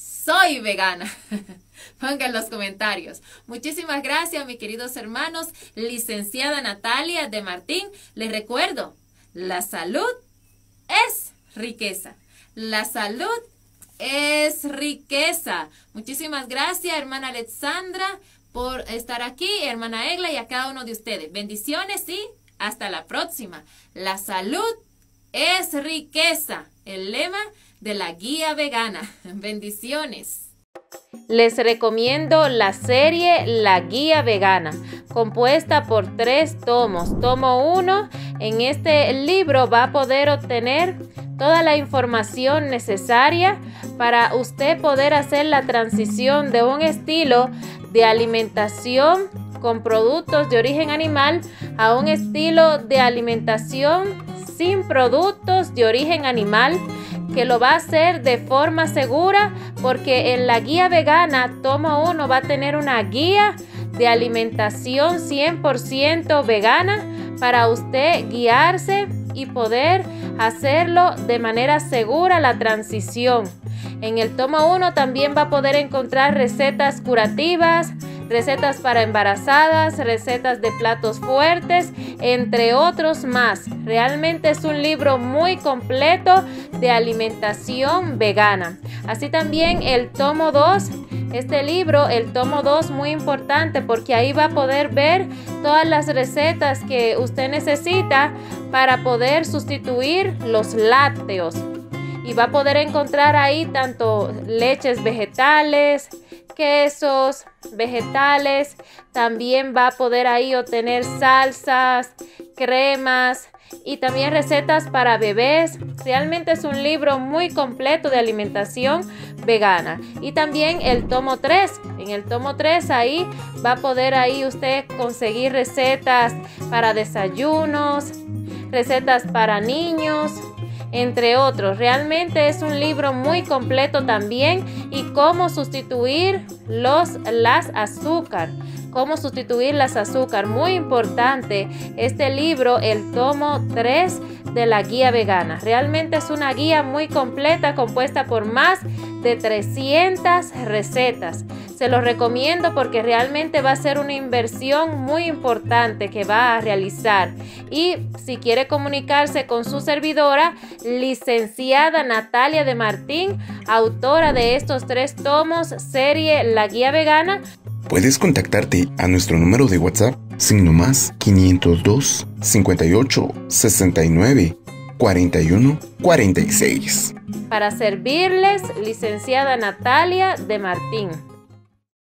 soy vegana. Pongan los comentarios. Muchísimas gracias, mis queridos hermanos. Licenciada Natalia de Martín, les recuerdo, la salud es riqueza. La salud es es riqueza. Muchísimas gracias, hermana Alexandra, por estar aquí, hermana Egla y a cada uno de ustedes. Bendiciones y hasta la próxima. La salud es riqueza, el lema de la guía vegana. Bendiciones. Les recomiendo la serie La Guía Vegana, compuesta por tres tomos. Tomo uno en este libro va a poder obtener toda la información necesaria para usted poder hacer la transición de un estilo de alimentación con productos de origen animal a un estilo de alimentación sin productos de origen animal que lo va a hacer de forma segura porque en la guía vegana toma uno va a tener una guía de alimentación 100% vegana para usted guiarse y poder hacerlo de manera segura la transición. En el tomo 1 también va a poder encontrar recetas curativas, recetas para embarazadas, recetas de platos fuertes, entre otros más. Realmente es un libro muy completo de alimentación vegana. Así también el tomo 2 este libro, el tomo 2, muy importante porque ahí va a poder ver todas las recetas que usted necesita para poder sustituir los lácteos. Y va a poder encontrar ahí tanto leches vegetales, quesos, vegetales. También va a poder ahí obtener salsas, cremas y también recetas para bebés. Realmente es un libro muy completo de alimentación vegana. Y también el tomo 3. En el tomo 3 ahí va a poder ahí usted conseguir recetas para desayunos, recetas para niños, entre otros. Realmente es un libro muy completo también y cómo sustituir los, las azúcar cómo sustituir las azúcar. Muy importante este libro, el tomo 3 de la guía vegana. Realmente es una guía muy completa compuesta por más de 300 recetas. Se lo recomiendo porque realmente va a ser una inversión muy importante que va a realizar. Y si quiere comunicarse con su servidora, licenciada Natalia de Martín, autora de estos tres tomos, serie La Guía Vegana, Puedes contactarte a nuestro número de WhatsApp, signo más 502 58 69 41 46. Para servirles, licenciada Natalia de Martín.